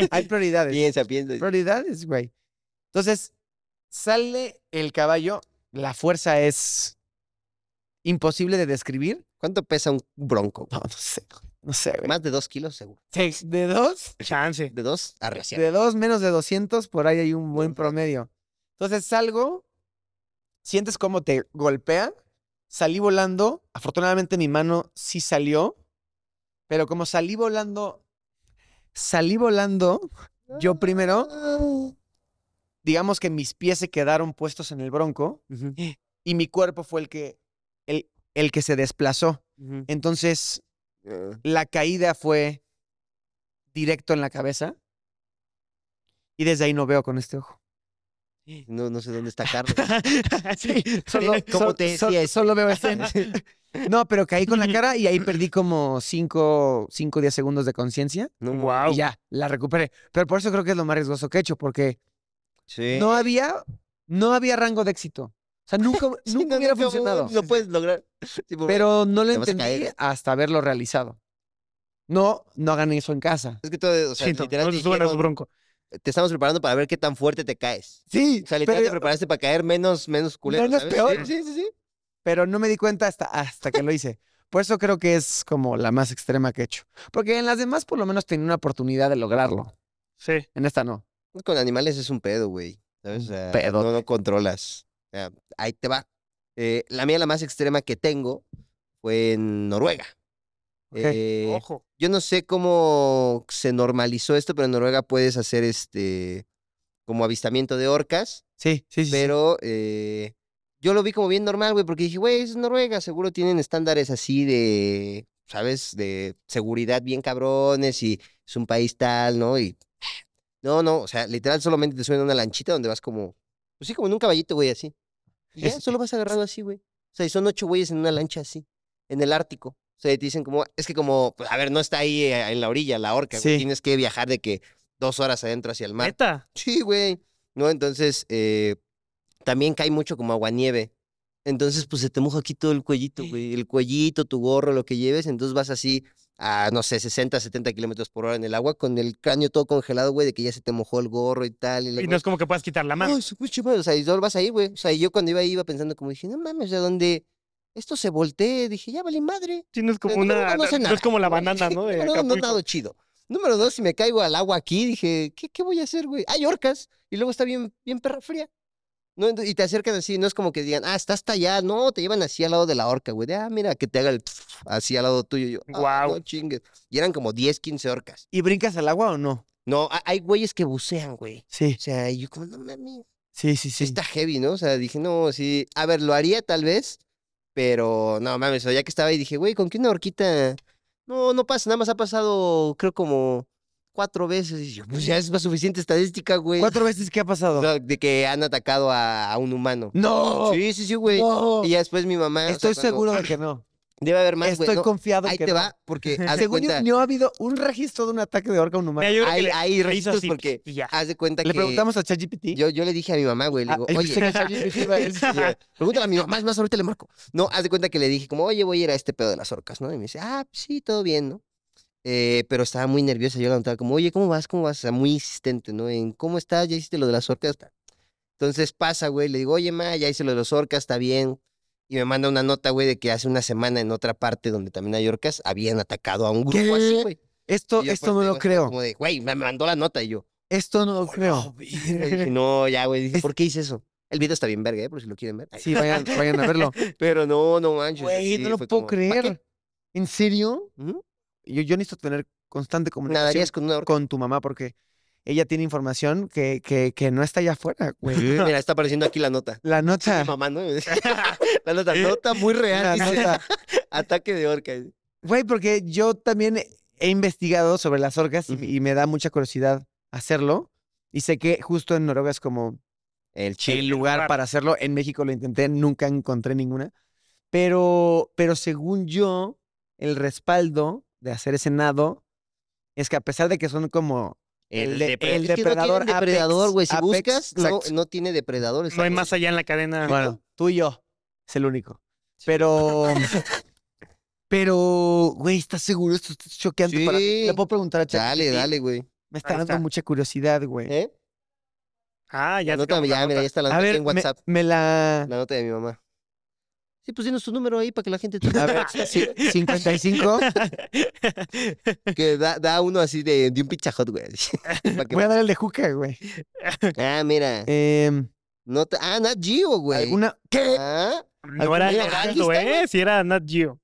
C: hay prioridades. Piensa, piensa. Prioridades, güey. Entonces, sale el caballo. La fuerza es imposible de describir. ¿Cuánto pesa un bronco? No, no sé. No sé, Más de dos kilos, seguro. ¿De dos? Chance. De dos a De dos, menos de 200, por ahí hay un buen promedio. Entonces salgo, sientes cómo te golpea, salí volando. Afortunadamente mi mano sí salió, pero como salí volando, salí volando, yo primero, digamos que mis pies se quedaron puestos en el bronco y mi cuerpo fue el que el que se desplazó. Entonces, eh. la caída fue directo en la cabeza y desde ahí no veo con este ojo. [GASPS] No, sé dónde está Carlos. sí, solo, te veo No, pero caí con la [LAUGHS] cara y ahí perdí como 5 o 10 segundos de conciencia. Y ya, la recuperé. Pero por eso creo que es lo más riesgoso que he hecho, porque no, había, no había rango de éxito sea, nunca, [LAUGHS] hubiera funcionado. No puedes lograr. [LAUGHS] Pero no lo entendí hasta haberlo realizado. No, no hagan eso en casa. Es que todo,
A: o [LAUGHS] literalmente. te estamos preparando para ver qué tan fuerte te caes. Sí. O sea, literalmente te preparaste para caer menos, menos Pero Menos es peor. Sí,
C: sí, sí. Pero no me di cuenta hasta, hasta que lo hice. Por eso creo que es como la más extrema que he hecho. Porque en las demás, por lo menos, tenía una oportunidad de lograrlo. Sí. En esta no. Con animales es un pedo, güey.
A: ¿Sabes? pedo. No, no controlas. Eh, ahí te va. Eh, la mía, la más extrema que tengo, fue en Noruega. Eh, ojo. Yo no sé cómo se normalizó esto, pero en Noruega puedes hacer este como avistamiento de orcas. Sí, sí, sí. Pero yo lo vi como bien normal, güey, porque dije, güey, es Noruega, seguro tienen estándares así de, ¿sabes? De seguridad bien cabrones y es un país tal, ¿no? Y no, no, o sea, literal solamente te suben a una lanchita donde vas como, pues sí, como en un caballito, güey, así ya, solo vas agarrado así, güey. O sea, y son ocho güeyes en una lancha así, en el Ártico. O sea, y te dicen como, es que como, pues, a ver, no está ahí eh, en la orilla la orca, Tienes que viajar de que dos horas adentro hacia el mar. ¿Neta? Sí, güey. ¿No? Entonces, eh, también cae mucho como aguanieve. Entonces, pues se te moja aquí todo el cuellito, güey. El cuellito, tu gorro, lo que lleves. Entonces vas así a, no sé, 60, 70 kilómetros por hora en el agua, con el cráneo todo congelado, güey, de que ya se te mojó el gorro y tal. Y, no es
B: como que puedas quitar la mano. No,
A: o sea, y vas ahí, güey. O sea, yo cuando iba ahí iba pensando como, dije, no mames, ¿de dónde...? Esto se volteé, dije, ya vale madre. tienes no es como una. No, no, es como
B: la banana, ¿no? [LAUGHS] De no, no, nada
A: chido. Número dos, si me caigo al agua aquí, dije, ¿qué, qué voy a hacer, güey? Hay orcas. Y luego está bien, bien perra fría y te acercan así, no es como que digan, ah, está hasta allá, no, te llevan así al lado de la orca güey, ah, mira, que te haga el [LAUGHS] así al lado tuyo. Yo, wow. Ah, no chingues. Y eran como 10, 15 orcas. ¿Y brincas al agua o no? No, hay güeyes que bucean, güey. Sí. O sea, yo como, no mames. Sí, sí, sí. Está heavy, ¿no? O sea, dije, no, sí. A ver, lo haría tal vez, pero no mames, o sea, ya que estaba ahí dije, güey, ¿con qué una horquita? No, no pasa, nada más ha pasado, creo, como cuatro veces. Y yo, pues ya es más suficiente estadística, güey. ¿Cuatro veces qué ha pasado? de que han atacado a, un humano. ¡No! Sí, sí, sí, güey. Y ya después mi mamá. Estoy seguro de que no.
C: Debe haber más, Estoy güey. No, confiado ahí que te va, porque [LAUGHS] Según cuenta, yo, no ha habido un registro de un ataque de orca a un humano. Hay, registros porque
A: pues, ya. haz de cuenta que... Le preguntamos
C: a ChatGPT. Yo, yo le dije
A: a mi mamá, güey, le ah, digo, oye... [LAUGHS] [LAUGHS] Pregúntale a mi mamá, es más, ahorita le marco. No, haz de cuenta que le dije como, oye, voy a ir a este pedo de las orcas, ¿no? Y me dice, ah, sí, todo bien, ¿no? Eh, pero estaba muy nerviosa, yo la notaba como, oye, ¿cómo vas? ¿Cómo vas? O sea, muy insistente, ¿no? En cómo estás, ya hiciste lo de las orcas. Entonces pasa, güey, le digo, oye, ma, ya hice lo de las orcas, está bien. Y me manda una nota, güey, de que hace una semana en otra parte donde también hay orcas, habían atacado a un grupo así, güey.
C: Esto, esto pues, no lo creo. Como de,
A: güey, me mandó la nota y yo.
C: Esto no lo oh, creo. [LAUGHS]
A: no, ya, güey,
C: ¿por qué hice eso? El video está bien verga, ¿eh? Por si lo quieren ver. Sí, vayan, a verlo.
A: [LAUGHS] Pero no, no manches. Güey, no lo puedo creer.
C: ¿En serio? yo, necesito tener constante comunicación con, tu mamá porque ella tiene información que, que, que no está allá afuera, güey. [LAUGHS] Mira, [LAUGHS]
A: está apareciendo aquí la nota.
C: La [LAUGHS] nota. mamá, ¿no? la nota, nota muy real. Ataque de orca. Güey, porque yo también he investigado sobre las orcas y, me da mucha curiosidad hacerlo. Y sé que justo en Noruega es como el, lugar para hacerlo. En México lo intenté, nunca encontré ninguna. Pero, pero según yo, el respaldo de hacer ese nado es que a pesar de que son como el, depredador, no depredador, güey. Si buscas, no, tiene depredadores. No hay
B: más allá en la cadena. Bueno,
C: tú y yo. Es el único. Pero. [LAUGHS] pero, güey, ¿estás seguro? Esto está choqueando sí. para Le puedo preguntar a Chachi Dale, dale, güey. Me está dando mucha curiosidad, güey. ¿Eh? Ah, ya. está.
A: ya, mira, ya está la nota en WhatsApp.
C: me, la... La nota de mi mamá.
A: Sí, pues dinos tu número ahí para que la gente te... A ver, 55. [LAUGHS] [LAUGHS] que da, da, uno así de, un pichajot, hot, güey.
C: [LAUGHS] Voy a dar el de Juca, güey.
A: Ah, mira. Em. No Ah, Nat Geo, güey. ¿Alguna... ¿Qué? ¿Ah? No era Nat Geo, ¿eh? era
C: Nat Geo.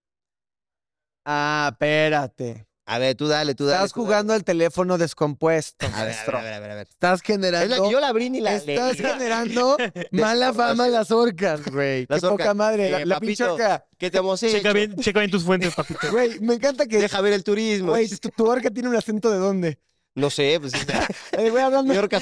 C: Ah, espérate. A ver, tú dale, tú dale. Estás jugando al teléfono descompuesto. A ver, a ver, a ver, a ver, Estás generando. Es la que yo la abrí ni la Estás [LAUGHS] generando [LAUGHS] mala [LAUGHS] fama en las orcas, güey. Eh, la poca madre. la, Que te
B: hemos Checa bien, tus fuentes, papito. Güey, me encanta que. Deja ver el turismo. Güey, tu orca tiene un acento de dónde. No sé, pues. [LAUGHS]
C: hablando. Mi Pero qué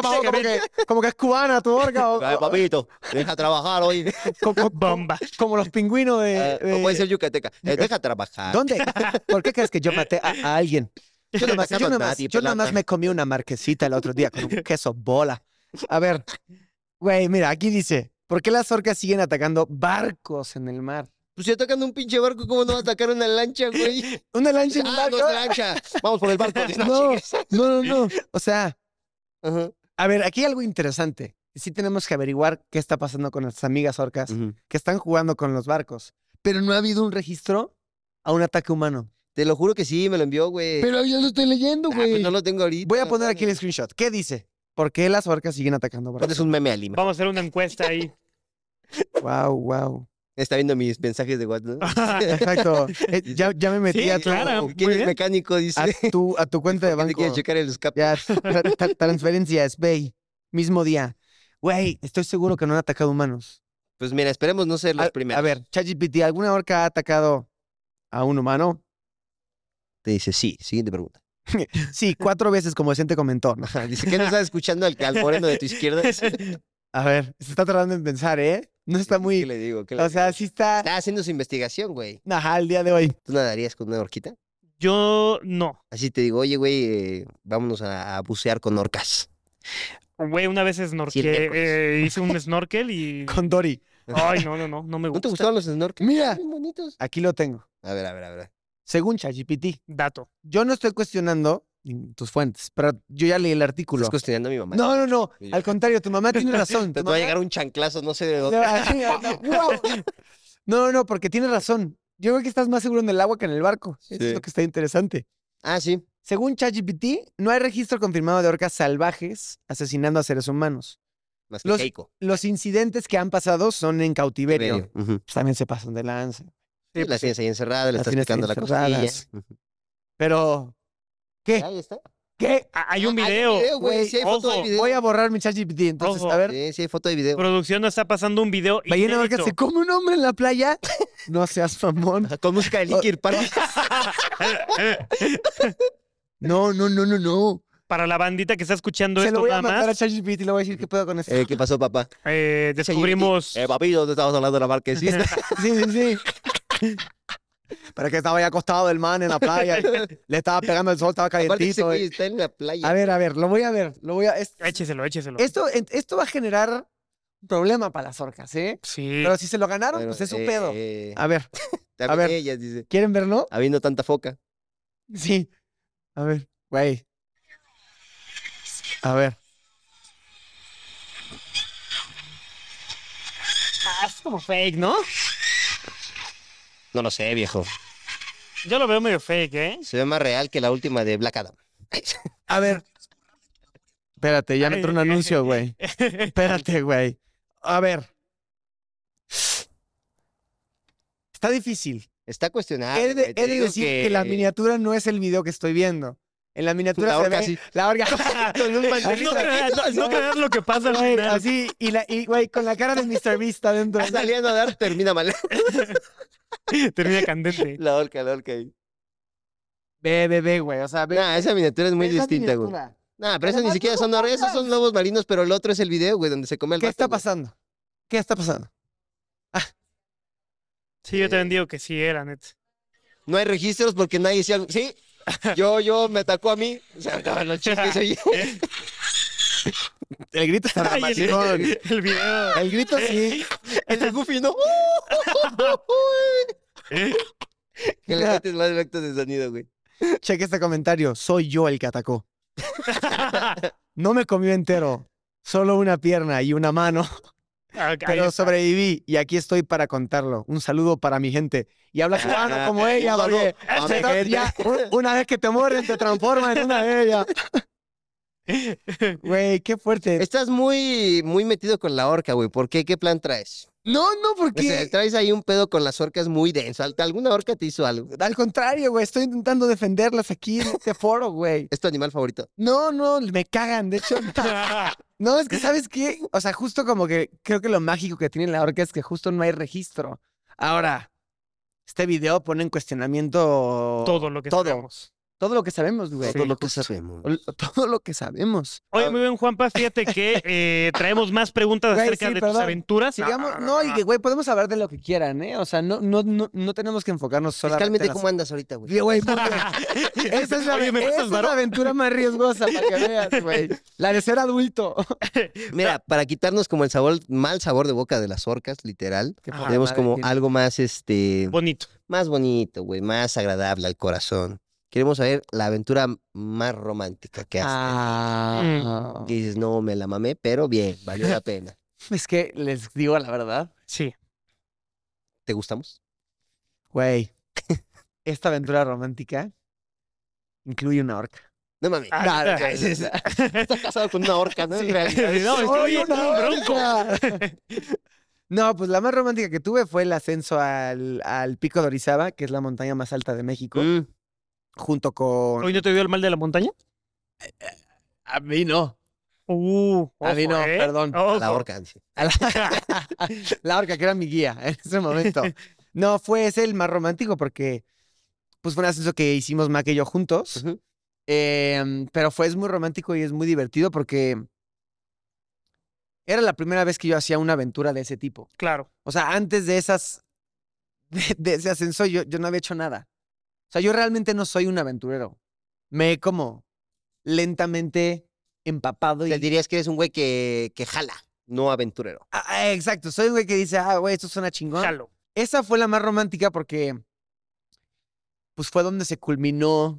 C: pasó, como que, como que es cubana tu orca.
A: papito, deja trabajar hoy. [LAUGHS] Como, Bomba. Como los pingüinos de. puede ah, ser yucateca. Eh, deja trabajar. ¿Dónde?
C: ¿Por qué crees que yo maté a, alguien? Yo nada más yo más me comí una marquesita el otro día con un queso bola. A ver, güey, mira, aquí dice, ¿por qué las orcas siguen atacando barcos en el mar? Pues
A: si atacan un pinche barco, ¿cómo no va a atacar una lancha, güey? [LAUGHS] ¿Una lancha en un ah, barco? Ah, no, lancha.
C: Vamos por el barco. [LAUGHS] No, no, no, O sea, a ver, aquí hay algo interesante. Sí tenemos que averiguar qué está pasando con nuestras amigas orcas que están jugando con los barcos. Pero no ha habido un registro a un ataque humano. Te lo juro que sí, me lo envió, güey. Pero yo lo estoy leyendo, ah, pues güey. no lo tengo ahorita. Voy a poner aquí el screenshot. ¿Qué dice? ¿Por qué las orcas siguen atacando barcos? Pues es un
A: meme a Lima.
B: Vamos a hacer una encuesta ahí.
A: wow, wow. Está viendo mis mensajes de WhatsApp.
C: [LAUGHS] Exacto. Eh, ya, me metí a tu. mecánico? Dice. A tu, [LAUGHS] cuenta de banco. checar el escape. Ya, [LAUGHS] transferencias, Bay. Mismo día. Güey, estoy seguro que no han atacado humanos. Pues mira,
A: esperemos no ser los primeros. A ver,
C: ChatGPT, ¿alguna orca ha atacado a un humano?
A: Te dice sí. Siguiente pregunta.
C: sí, cuatro veces, como decente comentó. dice que no estás escuchando al, al moreno de tu izquierda. a ver, se está tratando de pensar, ¿eh? No está muy. ¿Qué le digo? o sea, sí está. Está haciendo su investigación, güey.
A: Ajá, el día de hoy. ¿Tú nadarías con una orquita Yo no. Así te digo, oye, güey, eh, vámonos a, bucear con orcas.
B: Güey, una vez snorkel
C: eh, hice un [LAUGHS] snorkel y. Con Dory. Ay, no, no, no, no me gusta. ¿No te gustaban los snorkels? Mira. Aquí lo tengo. A ver, a ver, a ver. Según ChatGPT. Dato. Yo no estoy cuestionando tus fuentes. Pero yo ya leí el artículo. Estás cuestionando a mi mamá. No, no, no. Al contrario, tu mamá tiene razón. [LAUGHS] Te, va a llegar un chanclazo, no sé de dónde. Ah, ah, no, no, no, porque tiene razón. Yo creo que estás más seguro en el agua que en el barco. Eso es lo que está interesante. Ah, sí. Según ChatGPT, no hay registro confirmado de orcas salvajes asesinando a seres humanos. Más que los, los incidentes que han pasado son en cautiverio. Pues, también se pasan de lanza. Sí, la pues, tienes ahí encerrada, le estás picando la cosa. Pero ¿Qué? Ahí está. ¿Qué? Ah, hay un video. hay foto de video. Voy a borrar mi chat GPT, entonces, a ver. Sí, sí hay foto de video.
B: Producción nos está pasando un video. Ballena ver Vargas se come
C: un hombre en la playa. No seas famón. [LAUGHS] Con música de Linkin
B: [LAUGHS] No, no, no, no, no. Para la bandita que está escuchando Se esto, lo voy a mandar a más. ChatGPT y le voy a decir qué puedo con esto. Eh,
A: ¿Qué pasó, papá?
B: Eh, descubrimos. Eh, papi, ¿dónde estabas hablando de la [LAUGHS] sí. Sí,
C: sí, sí para que estaba ya acostado el man en la playa. [LAUGHS] Le estaba pegando el sol, estaba calientito. Eh. en la playa. A ver, a ver, lo voy a ver. Lo voy a, Écheselo, écheselo. esto, esto va a generar problema para las orcas, ¿eh? Sí. Pero si se lo ganaron, pues es un eh, pedo. Eh, a ver, a ver. ellas, ¿quieren verlo? Habiendo tanta foca. Sí. A ver, güey. A ver.
B: Ah, es como fake, ¿no?
A: No lo sé, viejo.
B: Yo lo veo medio fake, ¿eh? Se ve más real que
A: la última de Black Adam.
D: [LAUGHS]
C: A ver. Espérate, ya me entró un anuncio, güey. [LAUGHS] Espérate, güey. A ver. Está difícil. Está cuestionable. He de, decir que... la miniatura no es el video que estoy viendo. En la miniatura la se ve [LAUGHS] así. la orga. no creas lo que pasa al final. Así, y, güey, con la cara de Mr. Beast está Saliendo a dar, termina mal. [LAUGHS] Termina candente. La orca, la orca Ve, ve, ve, güey. O sea, esa
A: miniatura es muy distinta, güey. Nah, pero esas ni siquiera son esos son lobos marinos, pero el otro es el video, güey, donde se
B: come el ¿Qué está pasando? ¿Qué está pasando? Ah Sí, yo te eh. digo que sí era, net. No hay registros porque nadie se... Sí, [LAUGHS] yo, yo, me atacó a mí. sea, acaban los chistes
C: [LAUGHS] El grito está el,
B: grito sí. El Goofy, ¿no? [LAUGHS]
C: que le metes
A: más efectos de sonido, güey.
C: Cheque este comentario. Soy yo el que atacó. [LAUGHS] No me comió entero. Solo una pierna y una mano. Pero sobreviví y aquí estoy para contarlo. Un saludo para mi gente. Y habla ah, ah, como eh, ella, porque una vez que te mueren te transformas en una de ellas. [LAUGHS] [LAUGHS] Güey, qué fuerte. Estás muy, muy
A: metido con la orca, güey. ¿Por qué? ¿Qué plan traes?
C: No, no, porque. O
A: traes ahí un pedo con las orcas muy
C: denso. ¿Alguna orca te hizo algo? Al contrario, güey. Estoy intentando defenderlas aquí en este foro, güey. ¿Es tu animal favorito? No, no, me cagan. De hecho, [LAUGHS] no. es que, ¿sabes qué? O sea, justo como que creo que lo mágico que tiene la orca es que justo no hay registro. Ahora, este video pone en cuestionamiento. Todo lo que Sabemos. Todo lo que sabemos, güey. Todo lo que sabemos. Todo lo que sabemos.
B: Oye, muy bien, Juanpa, fíjate que [LAUGHS] eh, traemos más
C: preguntas acerca de tus aventuras. Digamos, no, y güey, podemos hablar de lo que quieran, ¿eh? O sea, no, no, no, no tenemos que enfocarnos pues, solamente. ¿cómo andas ahorita, güey? Güey, [LAUGHS] esa es la, aventura más riesgosa para que veas, [LAUGHS] güey. La de ser adulto. Mira, para quitarnos
A: como el sabor, mal sabor de boca de las orcas, literal, tenemos como algo más, este... Bonito. Más bonito, güey, más agradable al corazón. Queremos saber la aventura más romántica que has ah. Mm. dices, no, me la mamé, pero bien, valió la [LAUGHS]
C: pena. Es que les digo la verdad. Sí. ¿Te gustamos? Güey, [LAUGHS] esta aventura romántica incluye una orca. No
A: mames. Ah, [LAUGHS] casado con una orca, ¿no? realidad.
B: No,
C: un No, pues la más romántica que tuve fue el ascenso al, Pico de Orizaba, que es la montaña más alta de México. Mm junto con...
B: ¿Hoy no te dio el mal de la montaña?
C: A mí no. Uh, a mí no, ¿eh? perdón. la orca. [LAUGHS] la... orca, que era mi guía en ese momento. [LAUGHS] No, fue ese el más romántico porque pues fue un ascenso que hicimos Mac y yo juntos. Em, pero fue es muy romántico y es muy divertido porque era la primera vez que yo hacía una aventura de ese tipo. Claro. O sea, antes de esas, [LAUGHS] de, ese ascenso yo, yo no había hecho nada. O sea, yo realmente no soy un aventurero. Me he como lentamente empapado. Te dirías que eres un güey que, jala,
A: no aventurero.
C: Ah, exacto, soy un güey que dice, ah, güey, esto suena chingón. Esa fue la más romántica porque pues fue donde se culminó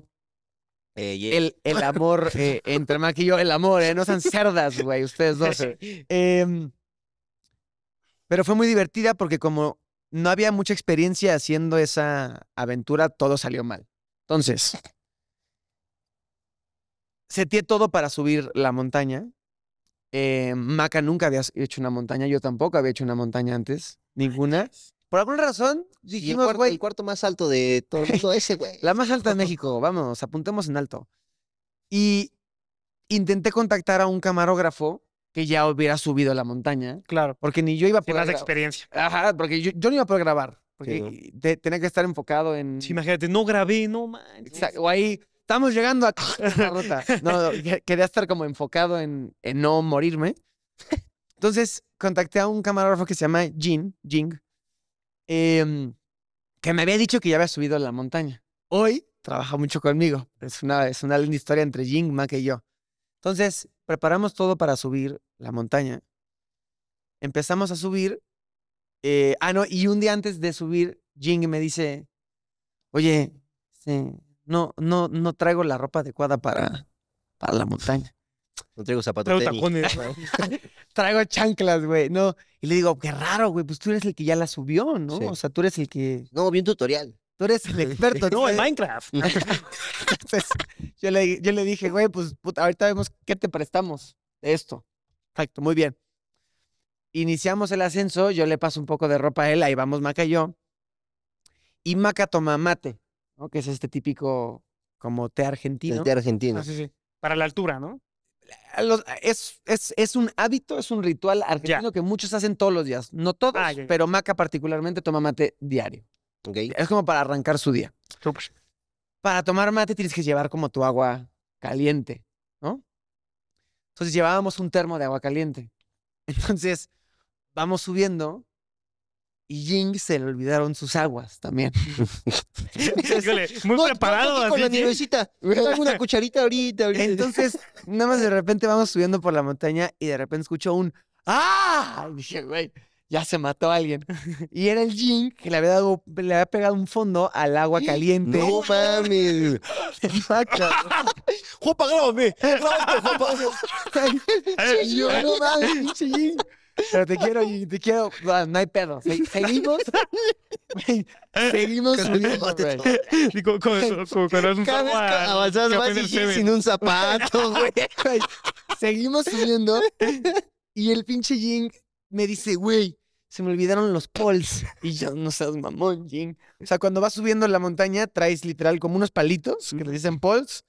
C: eh, el, amor eh, [LAUGHS] entre Mac y yo, el amor, eh, no sean cerdas, güey, ustedes dos. [LAUGHS] Em, pero fue muy divertida porque como no había mucha experiencia haciendo esa aventura, todo salió mal. Entonces, seteé todo para subir la montaña. Eh, Maca nunca había hecho una montaña, yo tampoco había hecho una montaña antes, ninguna. Por alguna razón, dijimos, el, el cuarto más alto de todo ese, güey. La más alta de México, vamos, apuntemos en alto. Y intenté contactar a un camarógrafo que ya hubiera subido a la montaña. Claro. Porque ni yo iba a poder. Sin experiencia. Ajá, porque yo, no iba a poder grabar. Porque tenía que estar enfocado en. Sí, imagínate, no grabé, no manches. Exacto. O ahí, estamos llegando a la [LAUGHS] ruta. No, quería estar como enfocado en, no morirme. Entonces, contacté a un camarógrafo que se llama Jin, Jing, em, que me había dicho que ya había subido a la montaña. Hoy trabaja mucho conmigo. Es una, es una linda historia entre Jing, Mac y yo. Entonces, preparamos todo para subir la montaña. Empezamos a subir. Eh, ah, no, y un día antes de subir, Jing me dice, oye, este, no, no, no traigo la ropa adecuada para, para la montaña.
A: No traigo zapatos. Traigo tacones. [LAUGHS]
C: [LAUGHS] traigo chanclas, güey. No. Y le digo, qué raro, güey. Pues tú eres el que ya la subió, ¿no? O sea, tú eres el que. No, vi un tutorial. Tú eres el [LAUGHS] experto, ¿no? en eh, Minecraft. Yo le, dije, güey, pues ahorita vemos qué te prestamos de esto. Exacto, muy bien. Iniciamos el ascenso, yo le paso un poco de ropa a él, ahí vamos Maca y yo. Y Maca toma mate, ¿no? que es este típico como té argentino. El té argentino. Ah, para la altura, ¿no? es, es, un hábito, es un ritual argentino que muchos hacen todos los días. No todos, ah, pero Maca particularmente toma mate diario. Es como para arrancar su día para tomar mate tienes que llevar como tu agua caliente, ¿no? Entonces llevábamos un termo de agua caliente. [LAUGHS] Entonces vamos subiendo y Jing se le olvidaron sus aguas también.
B: [LAUGHS] muy preparado. con la nievecita. una cucharita
C: ahorita, ahorita. Entonces, nada más de repente vamos subiendo por la montaña y de repente escucho un ¡Ah! dije, güey, ya se mató a alguien. [LAUGHS] Y era el Jin que le había, dado, le había pegado un fondo al agua ¿Eh? caliente. ¡No mames! ¡Juanpa, grábame! Grábame, Juanpa! yo, no mames, Jing. Pero te quiero, y te quiero. No, hay pedo. seguimos. Eh,
B: seguimos subiendo güey. Como, como, con, es un Cada vez avanzas más y sin un zapato,
C: [LAUGHS] güey. Seguimos subiendo. [LAUGHS] Y el pinche Jing me dice, güey, se me olvidaron los poles. Y yo, no seas mamón, Jim. O sea, cuando vas subiendo la montaña, traes literal como unos palitos que le dicen poles,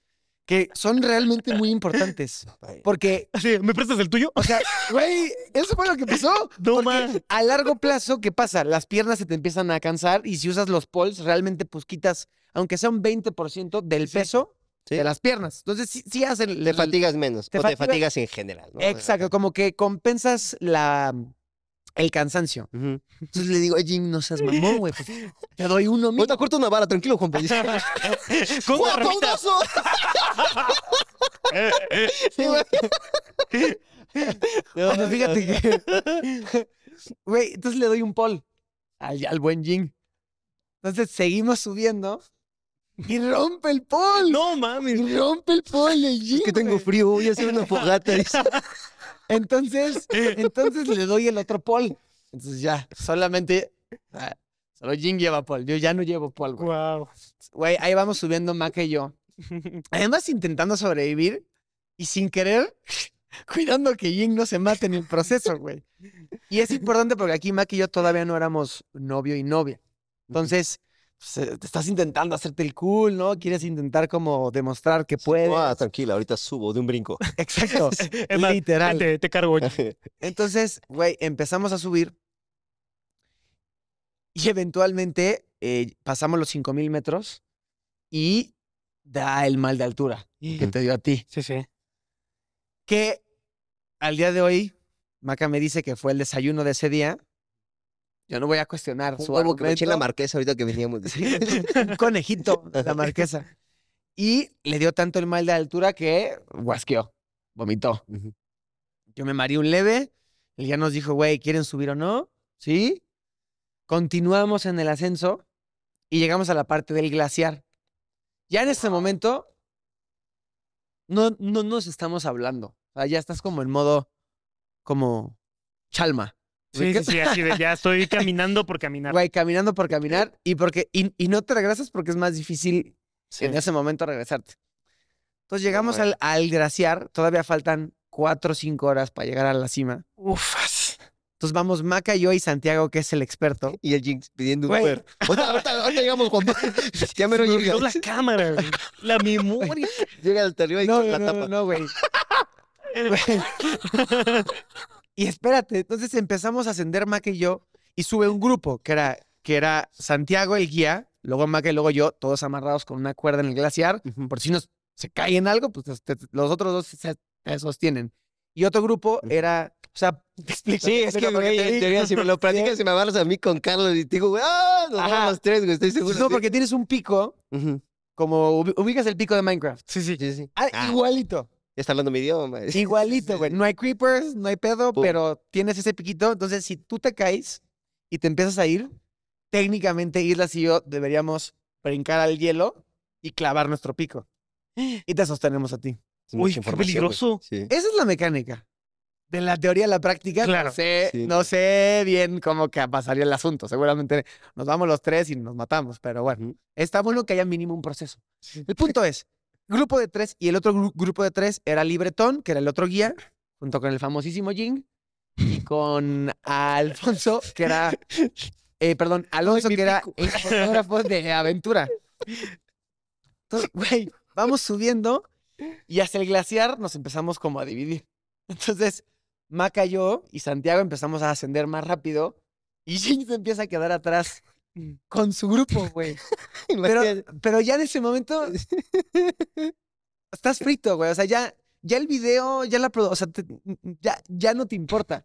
C: que son realmente muy importantes. Porque. Sí, ¿Me prestas el tuyo? O sea, güey, eso fue lo que pasó. [LAUGHS] No A largo plazo, ¿qué pasa? Las piernas se te empiezan a cansar y si usas los poles, realmente pues quitas, aunque sea un 20% del peso. de las piernas. Entonces, sí, hacen. Te fatigas menos, te te fatigas en
A: general. Exacto,
C: como que compensas la, el cansancio. Entonces le digo, Jim, no seas mamón, güey. Pues, te doy uno mismo. Ahorita corto una vara, tranquilo, compañero. Pablo.
D: Pues. [LAUGHS] [LAUGHS] ¡Con una
C: [LAUGHS] No, pues, fíjate que... Güey, entonces le doy un pol al, al buen Jim. Entonces seguimos subiendo y rompe el pol. No mames. rompe el pol el Jim. Es que tengo frío, voy a hacer una fogata. Entonces, [LAUGHS] eh. entonces le doy el otro pol. Entonces ya, solamente, ah, solo Jin lleva pol. Yo ya no llevo pol, güey. Wow. Güey, ahí vamos subiendo Mac y yo. [LAUGHS] Además, intentando sobrevivir y sin querer, [LAUGHS] cuidando que Jin no se mate en el proceso, güey. Y es importante porque aquí Mac y yo todavía no éramos novio y novia. Entonces, pues, eh, estás intentando hacerte el cool, ¿no? Quieres intentar como demostrar que ah, puedes. Ah, tranquila, ahorita subo de un brinco. [LAUGHS] Exacto, [LAUGHS] literal. Te, te cargo. [LAUGHS] Entonces, güey, empezamos a subir y eventualmente eh, pasamos los 5000 metros y da el mal de altura que te dio a ti. Sí, sí. Que al día de hoy, Maca me dice que fue el desayuno de ese día yo no voy a cuestionar su que la marquesa
A: ahorita que veníamos.
C: [LAUGHS] [LAUGHS] conejito, la marquesa. Y le dio tanto el mal de altura que guasqueó, vomitó. Yo me marí un leve. Él ya nos dijo, güey, ¿quieren subir o no? ¿Sí? Continuamos en el ascenso y llegamos a la parte del glaciar. Ya en este momento no, no nos estamos hablando. ya estás como en modo como chalma. Sí, sí, sí, así de ya estoy [LAUGHS] caminando por caminar. Güey, caminando por caminar y porque y, no te regresas porque es más difícil en ese momento regresarte. Entonces llegamos al, al graciar, todavía faltan cuatro o cinco horas para llegar a la cima. Ufas. Entonces vamos Maca, yo y Santiago, que es el experto. [LAUGHS] Y el Jinx pidiendo un Uber. Ahorita, llegamos, Juan. [LAUGHS] ya me lo la cámara, La memoria. Llega al arriba y no, la tapa. No, güey. Y espérate, entonces empezamos a ascender Mac y yo y sube un grupo que era, que era Santiago el guía, luego Mac y luego yo, todos amarrados con una cuerda en el glaciar, por si nos se cae en algo, pues este, los otros dos se, sostienen. Y otro grupo era, o sea, [LAUGHS] te explico. Sí, es que, si me lo [LAUGHS] practicas y me agarras a mí con Carlos y te digo, ¡ah! vamos los tres, güey, estoy seguro. No, porque tienes un pico, como ubicas el pico de Minecraft. Sí, sí, sí. sí. Ah, ah. Igualito está hablando mi idioma. [LAUGHS] Igualito, güey. No hay creepers, no hay pedo, pero tienes ese piquito. Entonces, si tú te caes y te empiezas a ir, técnicamente Islas y yo e deberíamos brincar al hielo y clavar nuestro pico. Y te sostenemos a ti. Uy, qué peligroso. Esa es la mecánica. De la teoría a la práctica, no, sé, bien cómo que pasaría el asunto. Seguramente nos vamos los tres y nos matamos, pero bueno, está bueno que haya mínimo un proceso. El punto es, Grupo de tres, y el otro grupo de tres era Libretón, que era el otro guía, junto con el famosísimo Jing, y con Alfonso, que era. Eh, perdón, [LAUGHS] Alonso, que era el fotógrafo de aventura. Entonces, güey, vamos subiendo y hacia el glaciar nos empezamos como a dividir. Entonces, Maca, yo y Santiago empezamos a ascender más rápido y Jing se empieza a quedar atrás. Mm. con su grupo, güey. [LAUGHS] pero, pero ya en ese momento [LAUGHS] estás frito, güey. O sea, ya, ya el video, ya la o sea, ya, ya no te importa.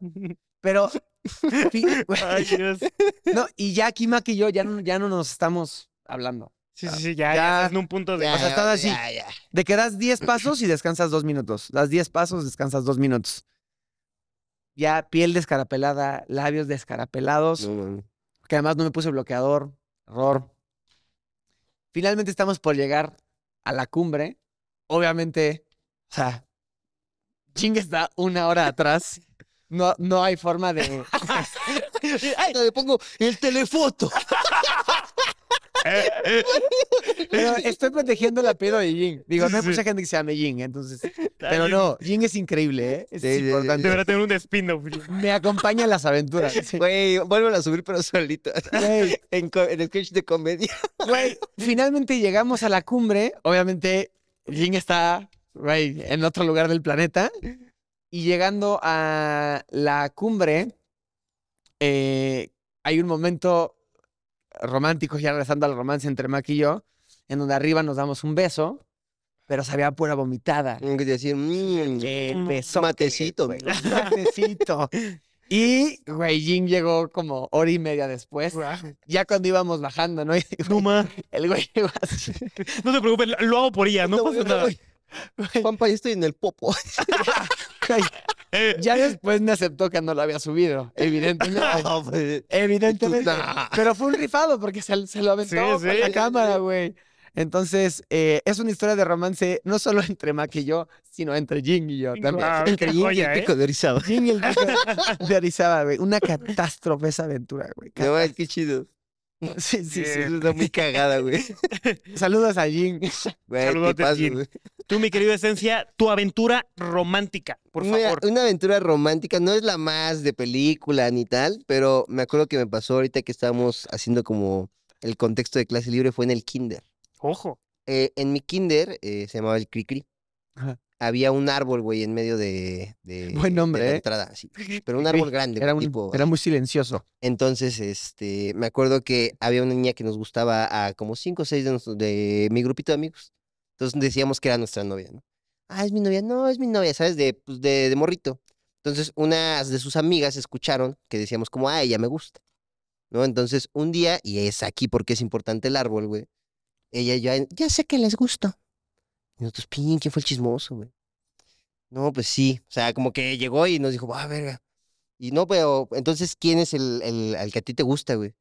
C: Pero, [LAUGHS] no, y ya aquí Mac y yo ya no, ya no nos estamos hablando. Sí, sí, sí, ya, en un punto de. o sea, estás así. De que das 10 pasos y descansas dos minutos. Das 10 pasos, descansas dos minutos. Ya piel descarapelada, labios descarapelados. No, que además no me puse bloqueador, error. Finalmente estamos por llegar a la cumbre. Obviamente, o sea, Ching está una hora atrás. No, no hay forma de. [LAUGHS] [LAUGHS] Ay, le pongo el telefoto. Eh, eh. [LAUGHS] Pero [LAUGHS] estoy protegiendo la apellido de Jin. Digo, no hay mucha gente que se llame Jin, entonces. Pero no, Jin es increíble, ¿eh? Es importante. Deberá tener un spin-off. Me acompaña a las aventuras. Güey, vuelvo a subir, pero solito. güey [LAUGHS] En, el sketch de comedia. Güey, finalmente llegamos a la cumbre. Obviamente, Jin está güey, en otro lugar del planeta. Y llegando a la cumbre, eh, hay un momento romántico, ya regresando al romance entre Mac y yo, en donde arriba nos damos un beso, pero sabía pura vomitada. que decir, mmm, qué beso. Matecito, güey. Matecito. [LAUGHS] Y, güey, Jim llegó como hora y media después. Ya cuando íbamos bajando, ¿no? [LAUGHS] Y, güey, no, El güey así. [LAUGHS] No te preocupes, lo hago por ella, no, pasa nada. Juanpa, yo estoy en el popo. ya después me aceptó que no lo había subido, evidentemente. No, pues, evidentemente. Pero fue un rifado porque se, lo aventó sí, la cámara, güey. Entonces, eh, es una historia de romance no solo entre Mac y yo, sino entre Jin y yo también. entre Jin ¿eh? [LAUGHS] y el pico [LAUGHS] de Arizaba. Jin y el pico de Arizaba, güey. Una catástrofe esa aventura, güey. No, qué chido. Sí, sí, sí. sí. Está muy cagada, güey. [LAUGHS] Saludos a Jin, Saludos a Jin. Tú, mi querido
B: Esencia, tu aventura romántica,
A: por favor. una, aventura romántica, no es la más de película ni tal, pero me acuerdo que me pasó ahorita que estábamos haciendo como el contexto de clase libre, fue en el kinder. Ojo. Eh, en mi kinder eh, se llamaba el Cricri. Ajá. Había un árbol, güey, en medio de, [LAUGHS] de, Buen nombre, la entrada, ¿eh? [LAUGHS] Pero un árbol grande, era, era muy silencioso. Entonces, este, me acuerdo que había una niña que nos gustaba a como cinco o seis de, de mi grupito de amigos. Entonces decíamos que era nuestra novia, ¿no? Ah, es mi novia, no, es mi novia, ¿sabes? De, pues, de, morrito. Entonces, unas de sus amigas escucharon que decíamos como, ah, ella me gusta, ¿no? Entonces, un día, y es aquí porque es importante el árbol, güey, ella ya, ya sé que les gusta. Y nosotros, pin, ¿quién fue el chismoso, güey? No, pues sí. O sea, como que llegó y nos dijo, va, verga. Y no, pero entonces, ¿quién es el, que a ti te gusta, güey?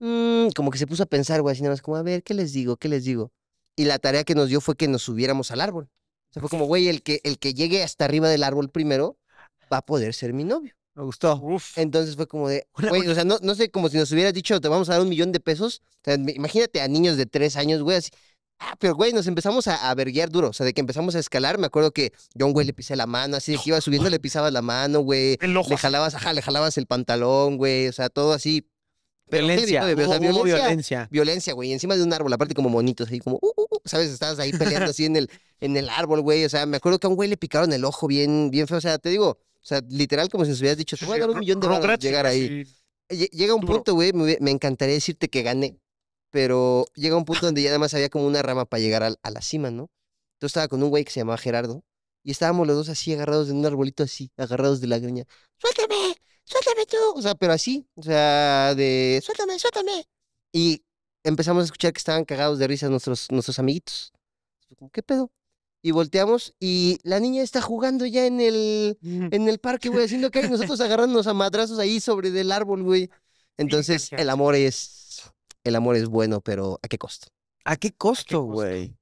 A: Mm, como que se puso a pensar, güey, así nada más, como, a ver, ¿qué les digo? ¿Qué les digo? Y la tarea que nos dio fue que nos subiéramos al árbol. O sea, fue como, güey, el que, el que llegue hasta arriba del árbol primero va a poder ser mi novio. Me gustó. Uf. Entonces fue como de, o sea, no, sé, como si nos hubieras dicho, te vamos a dar un millón de pesos. O sea, imagínate a niños de tres años, güey, así. Ah, pero güey, nos empezamos a, a duro. O sea, de que empezamos a escalar, me acuerdo que yo a un güey le pisé la mano, así de que iba subiendo, le pisabas la mano, güey. [LAUGHS] El ojo. Le jalabas, ajá, le jalabas el pantalón, güey. O sea, todo así. violencia, o violencia, violencia, violencia. güey. Encima de un árbol, aparte como monitos, así, como, uh, uh, uh, ¿sabes? Estabas ahí peleando así en el, en el árbol, güey. O sea, me acuerdo que a un güey le picaron el ojo bien, bien feo. O sea, te digo, o sea, literal como si nos hubieras dicho, te voy a dar un millón de dólares llegar ahí. Llega un punto, güey, me, encantaría decirte que gané, pero llega un punto donde ya nada más había como una rama para llegar a, la cima, ¿no? Entonces estaba con un güey que se llamaba Gerardo y estábamos los dos así agarrados en un arbolito así, agarrados de la greña. ¡Suéltame! ¡Suéltame tú! O sea, pero así, o sea, de ¡Suéltame! ¡Suéltame! Y empezamos a escuchar que estaban cagados de risa nuestros, nuestros amiguitos. ¿Qué pedo? y volteamos y la niña está jugando ya en el, en el parque, güey, haciendo que nosotros agarrándonos a madrazos ahí sobre del árbol, güey. Entonces, el amor es, el amor es bueno, pero
C: ¿a qué costo? ¿A qué costo, güey?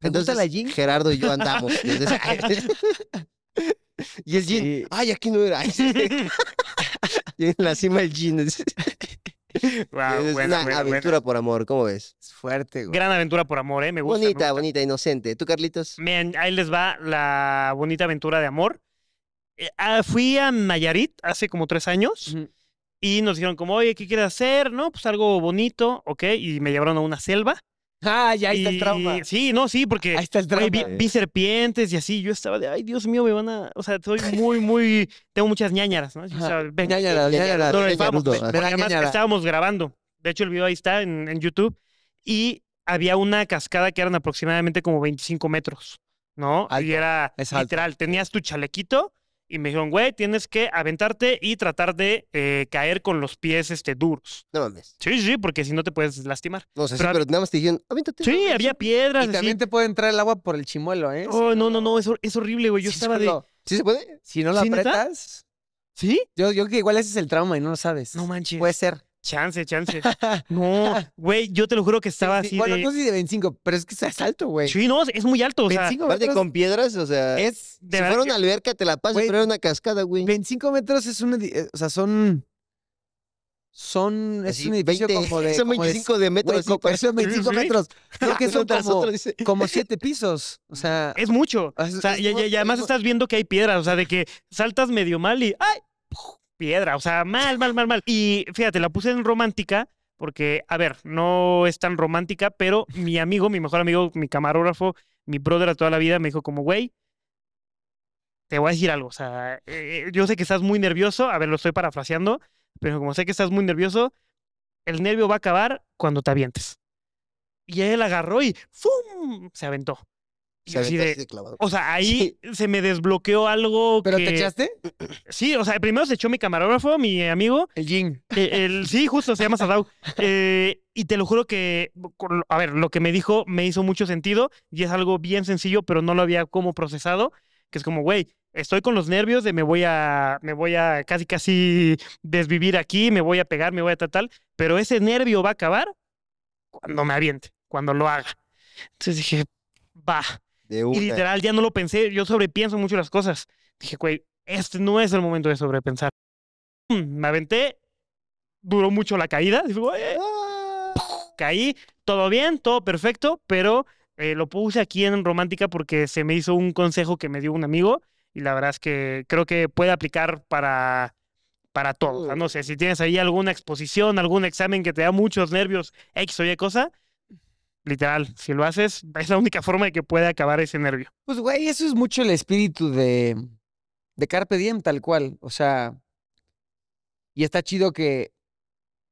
C: Entonces, la Gerardo y yo andamos. [LAUGHS]
A: [LAUGHS]
C: y el jean,
A: ay, aquí no era. [LAUGHS] y en la cima el jean. [LAUGHS] buena, una aventura por amor, ¿cómo ves?
C: Es fuerte,
B: güey. Gran aventura por amor, ¿eh? Me gusta. Bonita, bonita, inocente. ¿Tú, Carlitos? ahí les va la bonita aventura de amor. Eh, ah, fui a Nayarit hace como tres años y nos dijeron como, oye, ¿qué quieres hacer? No, pues algo bonito, ok. Y me llevaron a una selva Ah, ya ahí está el trauma. Sí, no, sí, porque vi, serpientes y así. Yo estaba de, ay, Dios mío, me van a. O sea, soy muy, muy. Tengo muchas ñañaras, ¿no? O sea, además, estábamos grabando. De hecho, el video ahí está en, YouTube. Y había una cascada que eran aproximadamente como 25 metros, ¿no? y era literal. Tenías tu chalequito y me dijeron, güey, tienes que aventarte y tratar de eh, caer con los pies este, duros. No mames. Sí, sí, porque si no te puedes lastimar. No, sé, pero, sí, pero
C: nada más te dijeron, aviéntate. Sí, había piedras. Y también te puede entrar el agua por el chimuelo, ¿eh? Oh, no, no, no, es, es horrible, güey. Yo estaba de. ¿Sí se puede? Si no la apretas. ¿Sí? Yo, yo que igual ese es el trauma y no lo sabes. No manches. Puede ser. Chance, chance. [LAUGHS] No, güey, yo te lo juro que estaba así. Bueno, de... no sé si de 25, pero es que es alto, güey. Sí, no, es muy alto. O sea, 25 metros. con piedras, o sea. Es. De si fuera una alberca, te la pasas, pero era una cascada, güey. 25 metros es una. Eh, o sea, son. Son. es un edificio como de. [LAUGHS] Son 25 de, metros. son 25 metros. [LAUGHS] Creo que son como, como siete pisos. O sea. Es mucho. o sea, y, además
B: estás viendo que hay piedras. O sea, de que saltas medio mal y. ¡Ay! piedra, o sea, mal, mal, mal, mal. Y fíjate, la puse en romántica porque, a ver, no es tan romántica, pero [LAUGHS] mi amigo, mi mejor amigo, mi camarógrafo, mi brother de toda la vida me dijo como, güey, te voy a decir algo, o sea, eh, eh, yo sé que estás muy nervioso, a ver, lo estoy parafraseando, pero como sé que estás muy nervioso, el nervio va a acabar cuando te avientes. Y él agarró y ¡fum! se aventó o sea, ahí se me desbloqueó algo. ¿Pero te echaste? Sí, o sea, primero se echó mi camarógrafo, mi amigo. El Jin. E, el, sí, justo, se llama Sadao. [LAUGHS] Eh, y te lo juro que, a ver, lo que me dijo me hizo mucho sentido y es algo bien sencillo, pero no lo había como procesado, que es como, güey, estoy con los nervios de me voy a, me voy a casi casi desvivir aquí, me voy a pegar, me voy a tal, tal, pero ese nervio va a acabar cuando me aviente, cuando lo haga. Entonces dije, va y literal, ya no lo pensé. Yo sobrepienso mucho las cosas. Dije, güey, este no es el momento de sobrepensar. Mm, me aventé. Duró mucho la caída. Ah. Caí. Todo bien, todo perfecto, pero eh, lo puse aquí en Romántica porque se me hizo un consejo que me dio un amigo y la verdad es que creo que puede aplicar para, para todo. Mm. no sé, si tienes ahí alguna exposición, algún examen que te da muchos nervios, X o Y cosa,
C: Literal, si lo haces, es
B: la única forma de que pueda acabar ese nervio.
C: Pues, güey, eso es mucho el espíritu de, de Carpe Diem, tal cual. O sea, y está chido que,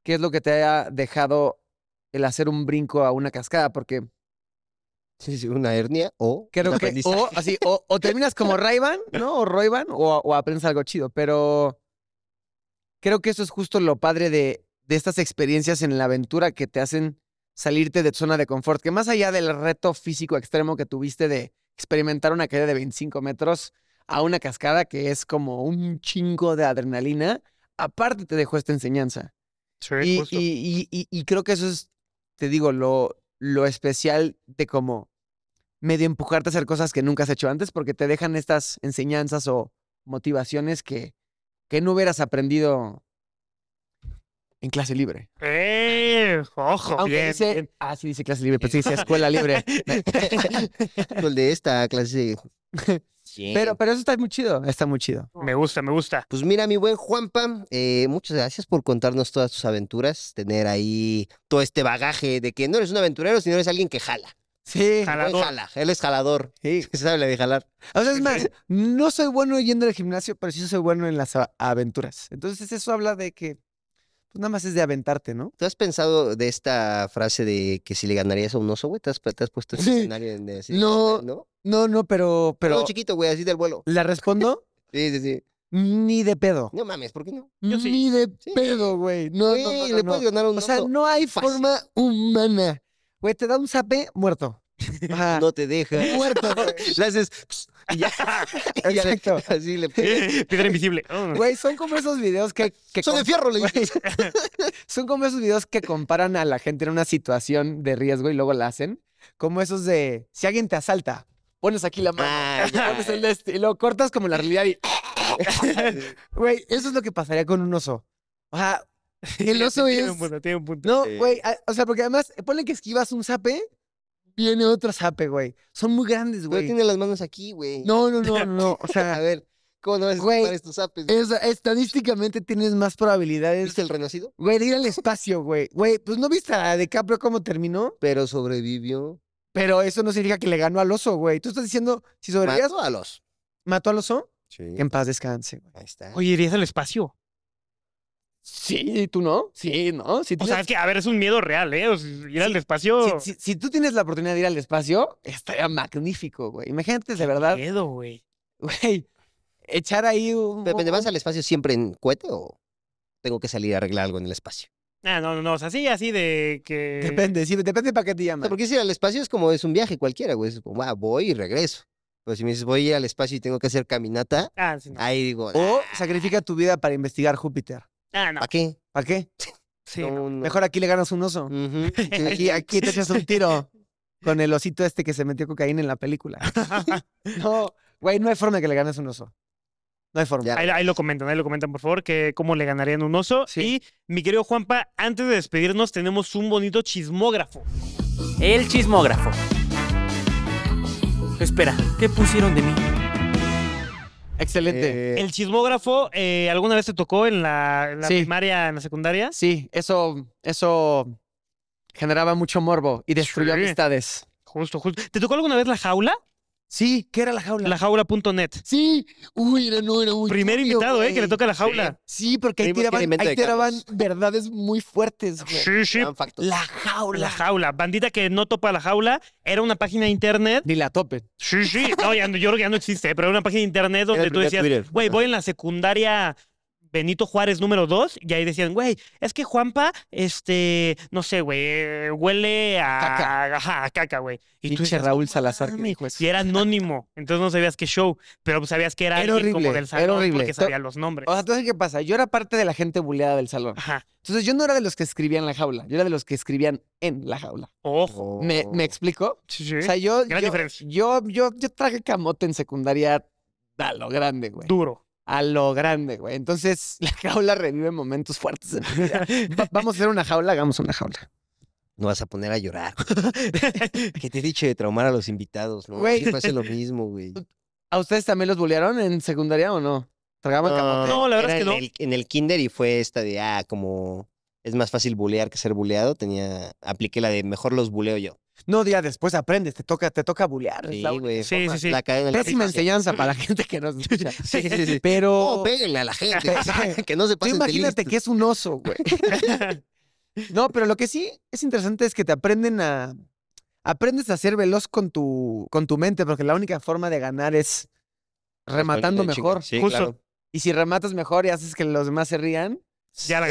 C: qué es lo que te haya dejado el hacer un brinco a una cascada, porque... Sí, sí, una hernia o creo que o, así o, terminas como [LAUGHS] Rayban, ¿no? O Royban o, o aprendes algo chido, pero creo que eso es justo lo padre de estas experiencias en la aventura que te hacen salirte de zona de confort, que más allá del reto físico extremo que tuviste de experimentar una caída de 25 metros a una cascada que es como un chingo de adrenalina, aparte te dejó esta enseñanza. Sí, y, creo que eso es, te digo, lo, lo especial de como medio empujarte a hacer cosas que nunca has hecho antes porque te dejan estas enseñanzas o motivaciones que, que no hubieras aprendido en clase libre.
B: ¡Eh! ¡Ojo! dice, Ah, sí dice clase libre, pero sí dice [LAUGHS] escuela libre.
A: El [LAUGHS] de esta clase.
C: Sí. [LAUGHS] Pero, pero eso está muy chido, está muy chido.
A: Me gusta, me gusta. Pues mira, mi buen Juanpa, eh, muchas gracias por contarnos todas tus aventuras, tener ahí todo este bagaje de que no eres un aventurero, sino eres alguien que jala. Sí, Jala, él es jalador. Sí. Se sabe de jalar.
C: O sea, es más, no soy bueno yendo al gimnasio, pero sí soy bueno en las aventuras. Entonces, eso habla de que pues, nada más es de aventarte, ¿no? ¿Tú has pensado de esta frase de que si
A: le ganarías a un oso, güey? ¿Te has, puesto en escenario de decir
C: No, no, no, no, pero... pero no, chiquito,
A: güey, así del vuelo. ¿La respondo? [LAUGHS] sí, sí, sí. Ni de pedo. No mames, ¿por qué no? Ni
C: de pedo, güey. No, no, no, O sea, no hay forma humana. Güey, te da un zape muerto no te deja. Muerto. Lo [LAUGHS] haces. y ya, [LAUGHS] así Piedra invisible. Oh. Güey, son como esos videos que. son de fierro, le [LAUGHS] Son como esos videos que comparan a la gente en una situación de riesgo y luego la hacen. Como esos de. Si alguien te asalta, pones aquí la mano, ah, este, y, luego lo cortas como la realidad Güey, eso es lo que pasaría con un oso. O sea, el oso es. No, güey, o sea, porque además, ponle que esquivas un sape Viene otro zape, güey. Son muy grandes, güey. Tiene
A: las manos aquí, güey. No,
C: no, no, [LAUGHS] no. O sea, a ver. ¿Cómo no es güey, estos zapes? Es, estadísticamente tienes más probabilidades. ¿Viste el renacido? Güey, de ir al espacio, güey. Güey, pues no viste a DiCaprio cómo terminó. Pero sobrevivió. Pero eso no significa que le ganó al oso, güey. Tú estás diciendo, si sobrevivías. Mató al oso. ¿Mató al oso? Sí. en paz descanse. Ahí está. Oye, ¿irías al espacio? Sí, tú no. Sí, no. Si O sea, es que, a ver, es un miedo real, ¿eh? ir al espacio. Si, tú tienes la oportunidad de ir al espacio, estaría magnífico, güey. Imagínate, de verdad. miedo, güey. [LAUGHS] Güey, echar ahí un. vas al espacio siempre en cohete o
A: tengo que salir a arreglar algo en el espacio?
B: Ah, no, no, no. O sea, sí, así de que. Depende, sí, depende para
A: qué te llamas. porque ir al espacio es como es un viaje cualquiera, güey. Es como, ah, voy y regreso. Pero si me dices, voy al
C: espacio y tengo que hacer caminata, ah, sí, ahí digo. O ah". sacrifica tu vida para investigar Júpiter. Ah, ¿Para qué? ¿Para qué? Sí, Mejor aquí le ganas un oso. [LAUGHS] [LAUGHS] aquí, te echas un tiro con el osito este que se metió cocaína en la película. [LAUGHS] no, güey, no hay forma de que le ganes un oso. No hay forma. Ahí, lo comentan, ahí lo comentan, por favor, que cómo le ganarían
B: un oso. Y mi querido Juanpa, antes de despedirnos, tenemos un bonito chismógrafo. El chismógrafo. Espera, ¿qué pusieron de mí?
C: Excelente. Eh, ¿El chismógrafo eh, alguna vez te tocó en la, primaria, en la secundaria? Sí, eso, eso generaba mucho morbo y destruyó amistades. Justo, justo. ¿Te tocó alguna vez la jaula? Sí, ¿qué era la jaula?
B: Lajaula.net Sí, uy, era, no, era uy Primer invitado, ¿eh? Que le toca la jaula. Sí, porque ahí tiraban, ahí tiraban
C: verdades muy fuertes, Sí, sí.
B: La jaula. La jaula. Bandita que no topa la jaula, era una página de internet. Ni la tope. Sí, sí. No, ya no, yo creo que ya no existe, pero era una página de internet donde tú decías, güey, voy en la secundaria Benito Juárez número 2 y ahí decían, güey, es que Juanpa, este, no sé, güey, huele a caca, güey. Y Raúl Salazar. Y era anónimo, entonces no sabías qué show, pero pues, sabías que era, era horrible, como del salón porque sabía los
C: nombres. O sea, entonces, ¿qué pasa? Yo era parte de la gente buleada del salón. Ajá. Entonces, yo no era de los que escribían la jaula, yo era de los que escribían en la jaula. Ojo. ¿Me, me explico? O sea, yo, yo, yo, traje camote en secundaria da lo grande, güey. Duro a lo grande, güey. Entonces, [LAUGHS] la jaula revive momentos fuertes [LAUGHS] vamos a hacer una jaula, hagamos una jaula. No vas a poner a llorar.
A: [LAUGHS] que te he dicho de traumar a los invitados, ¿no? Güey. Siempre lo mismo, güey.
C: ¿A ustedes también los bullearon en secundaria o no? ¿Tragaban No, la verdad es que no. En el, kinder y fue
A: esta de, ah, como es más fácil bulear que ser bulleado tenía, apliqué la de mejor los bulleo
C: yo. No, día después aprendes, te toca, te toca bulear. Sí, güey. Sí, Pésima enseñanza para la [LAUGHS] gente que nos escucha. Sí, sí, Pero. a la gente. [LAUGHS] [LAUGHS] que no imagínate que es un oso, güey. no, pero lo que sí es interesante es que te aprenden a. Aprendes a ser veloz con tu, con tu mente, porque la única forma de ganar es rematando eh, mejor. Y si rematas mejor y haces que los demás se rían, ya la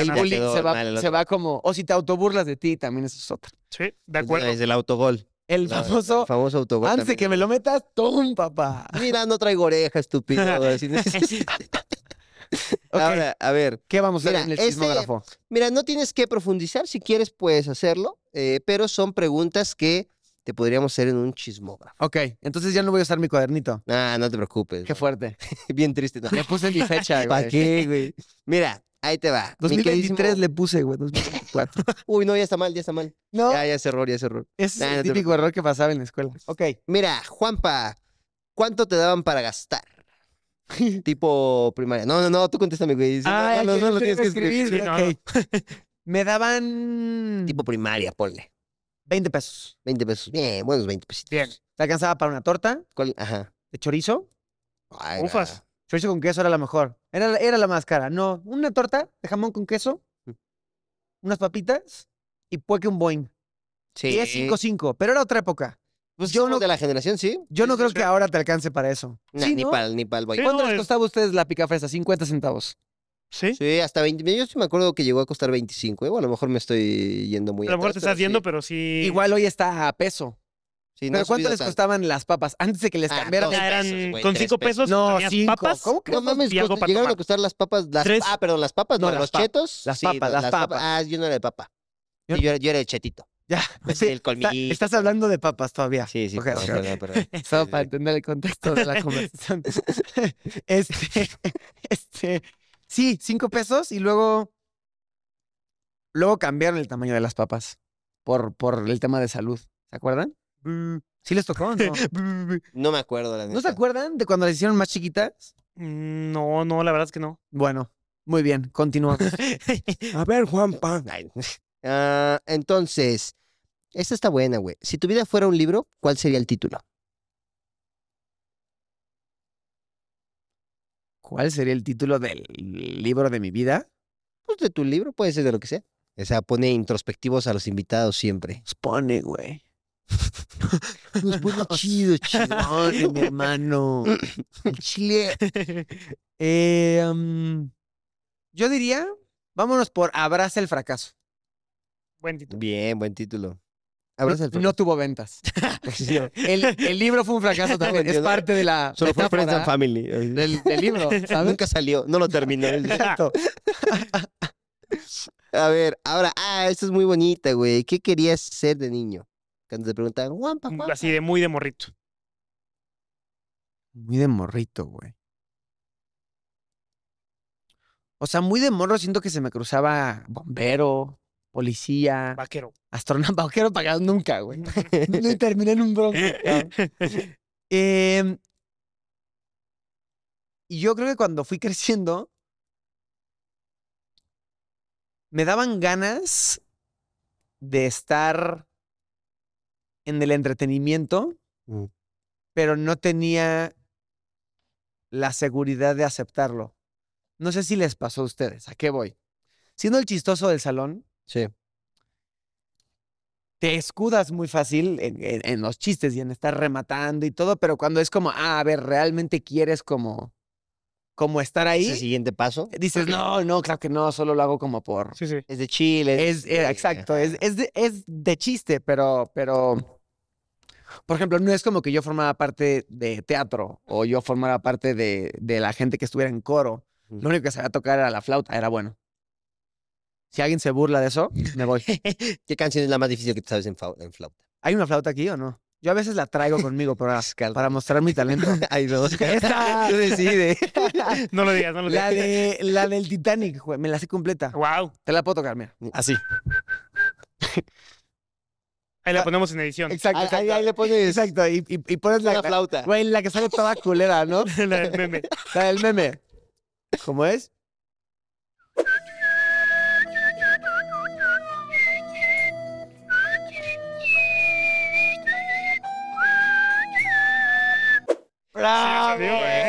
C: se, va, como, o si te autoburlas de ti, también eso es otra. Sí, de acuerdo.
A: Es el autogol. El famoso, famoso autogol. Antes de
C: que me lo metas, ¡tum, papá! Mira, no traigo
A: oreja, estúpido.
C: [LAUGHS]
A: Ahora, a ver. ¿Qué vamos a hacer en el chismógrafo? Este, mira, no tienes que profundizar. Si quieres, puedes hacerlo. Eh, pero son preguntas que te podríamos hacer en un chismógrafo.
C: Ok, entonces ya no voy a usar mi cuadernito. Ah, no te preocupes. Qué fuerte.
A: [LAUGHS] Bien triste. No. Me puse mi fecha, [LAUGHS] ¿Para qué, güey?
C: Mira, Ahí te va.
A: 2023
C: le puse, güey, 2024.
A: [LAUGHS] Uy, no, ya está mal, ya está mal. [LAUGHS] No. Ya, ya es error, ya es error. es el típico error que pasaba en la escuela. Ok. Mira, Juanpa, ¿cuánto te daban para gastar? [LAUGHS] tipo primaria. No, no, no, tú contéstame, güey. Ah, no, no, no, no lo tienes que escribir. Sí, okay. Me daban. Tipo primaria, ponle. 20 pesos.
C: 20 pesos. Bien, buenos 20 pesitos. Bien. ¿Te alcanzaba para una torta? ¿Cuál? Ajá. ¿De chorizo? Ufas. Chorizo con queso era la mejor. Era, era la más cara. No, una torta de jamón con queso, mm. unas papitas y puede un boing. Sí. Y es 5-5, pero era otra época. Pues yo no, de la generación, sí. Yo no creo que ahora te alcance para eso. ni pal para
A: ni para el boing. ¿Cuánto les
C: costaba a ustedes la pica fresa? 50 centavos. Sí. Sí, hasta 20. Yo sí
A: me acuerdo que llegó a costar 25, ¿eh? Bueno, a lo mejor me estoy yendo muy A lo mejor te estás
C: yendo, pero sí. Igual hoy está a peso. ¿Pero cuánto les costaban las papas antes de que les ah, cambiaran? Ah, eran con cinco pesos. no, cinco. papas. ¿Cómo que no mames? Llegaron a costar las papas. Las, Ah, perdón, las papas, no, los chetos. Las papas, las, papas. Ah,
A: yo no era de papa. Yo, era el chetito. Ya. [LAUGHS] Sí, el colmillito.
C: Estás hablando de papas todavía. Sí, sí. Solo para entender el contexto de la [LAUGHS] conversación. [LAUGHS] este, este, sí, cinco pesos y luego, luego cambiaron el tamaño de las papas por, por el tema de salud. ¿Se acuerdan? ¿Sí les tocó? No, [LAUGHS] no me acuerdo. ¿No se acuerdan de cuando las hicieron más chiquitas? Mm, no, no, la verdad es que no. Bueno, muy bien, continuamos.
A: [LAUGHS] A ver, Juan Pan. [LAUGHS] Ah, entonces, esta está buena, güey. Si tu vida fuera un libro, ¿cuál sería el título?
C: ¿Cuál sería el título del libro de mi vida?
A: Pues de tu libro, puede ser de lo que sea. O sea, pone introspectivos a los invitados siempre. Pues pone, güey.
C: [LAUGHS] [LAUGHS] Nos bueno chido, chingón, mi [LAUGHS] hermano. El chile. Eh, yo diría, vámonos por Abraza el fracaso.
A: Buen título. Bien, buen título. Abraza el
C: fracaso. No tuvo ventas.
A: Pues
D: el,
A: libro fue un fracaso también. Es parte de la. Solo fue Friends and Family.
C: Del, libro, Nunca
A: salió. No lo terminó. El A ver, ahora, ah, esto es muy bonita, güey. ¿Qué querías ser de niño?
C: se preguntaban, mm,
B: Así de muy de morrito.
C: Muy de morrito, güey. O sea, muy de morro siento que se me cruzaba bombero, policía. Vaquero. Astronauta. [LAUGHS] Vaquero pagado nunca, güey. no terminé en un bronco. [LAUGHS] Em, y yo creo que cuando fui creciendo, me daban ganas de estar en el entretenimiento, pero no tenía la seguridad de aceptarlo. No sé si les pasó a ustedes, ¿a qué voy? Siendo el chistoso del salón, sí. te escudas muy fácil en, los chistes y en estar rematando y todo, pero cuando es como, ah, a ver, realmente quieres como como estar ahí. el siguiente paso. Eh, dices, no, no, claro que no, solo lo hago como por. Sí, sí. Es de chile. Es, eh, eh, exacto, es, de, es de chiste, pero, pero por ejemplo, no es como que yo formara parte de teatro o yo formara parte de, de la gente que estuviera en coro. Lo único que sabía tocar era la flauta, era bueno. Si alguien se burla de eso, me voy. [LAUGHS] ¿Qué canción es la más difícil que tú sabes en, flauta? ¿Hay una flauta aquí o no? Yo a veces la traigo conmigo [LAUGHS] para, para mostrar mi talento. [LAUGHS] Hay dos. Esta decide. No lo digas, no lo digas. La, del Titanic, me la sé completa. Wow. Te la puedo tocar, mira. Así. Ahí la ah, ponemos en edición. Exacto. Ahí, le pones. Exacto. Y, pones la, flauta. Güey, la que sale toda culera, ¿no? [LAUGHS] la del meme. La del meme. ¿Cómo es? ¡Bravo! ¿eh?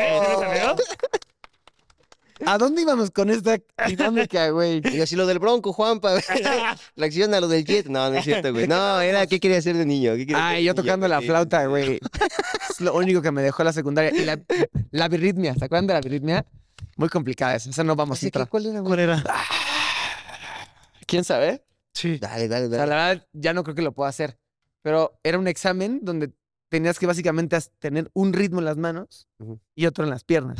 C: ¿A dónde íbamos con esta dinámica, güey? [LAUGHS]
A: Digo, si lo del bronco, Juanpa, [LAUGHS] acción a lo del jet. No, no es cierto, güey.
C: No, era qué quería hacer de niño. ¿Qué Ay, yo tocando la flauta, güey. Es lo único que me dejó la secundaria. Y la, la birritmia, ¿se acuerdan de la birritmia? Muy complicada esa, esa no vamos a entrar. ¿Cuál era, ¿Quién sabe? Sí. Dale, dale, dale. la verdad, ya no creo que lo pueda hacer. Pero era un examen donde tenías que básicamente tener un ritmo en las manos y otro en las piernas.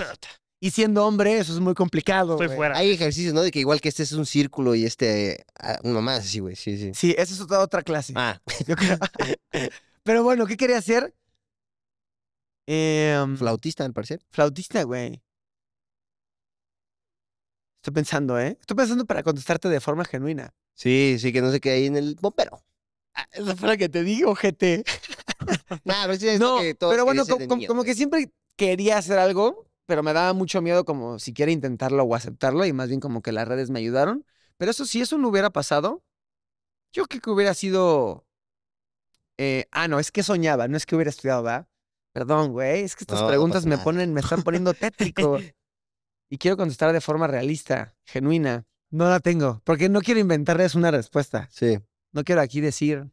C: Y siendo hombre, eso es muy complicado. Estoy fuera. Hay ejercicios, ¿no? De que igual que este es un
A: círculo y este. Ah, uno más, sí, güey. Sí, sí. Sí, esa es otra, otra clase. Ah, [LAUGHS]
C: Pero bueno, ¿qué quería hacer? Em, flautista, al parecer. flautista, güey. Estoy pensando, ¿eh? Estoy pensando para contestarte de forma genuina.
A: Sí, sí, que no se quede ahí en el bombero.
C: Ah, esa fue que te digo, GT. [LAUGHS] Nah, pero pero bueno, como, que siempre quería hacer algo pero me daba mucho miedo como siquiera intentarlo o aceptarlo y más bien como que las redes me ayudaron. Pero eso, si eso no hubiera pasado, yo creo que hubiera sido... Eh, ah, no, es que soñaba, no es que hubiera estudiado, ¿verdad? Perdón, güey, es que estas preguntas me ponen, me están poniendo tétrico. [LAUGHS] y quiero contestar de forma realista, genuina. No la tengo, porque no quiero inventarles una respuesta. Sí. No quiero aquí decir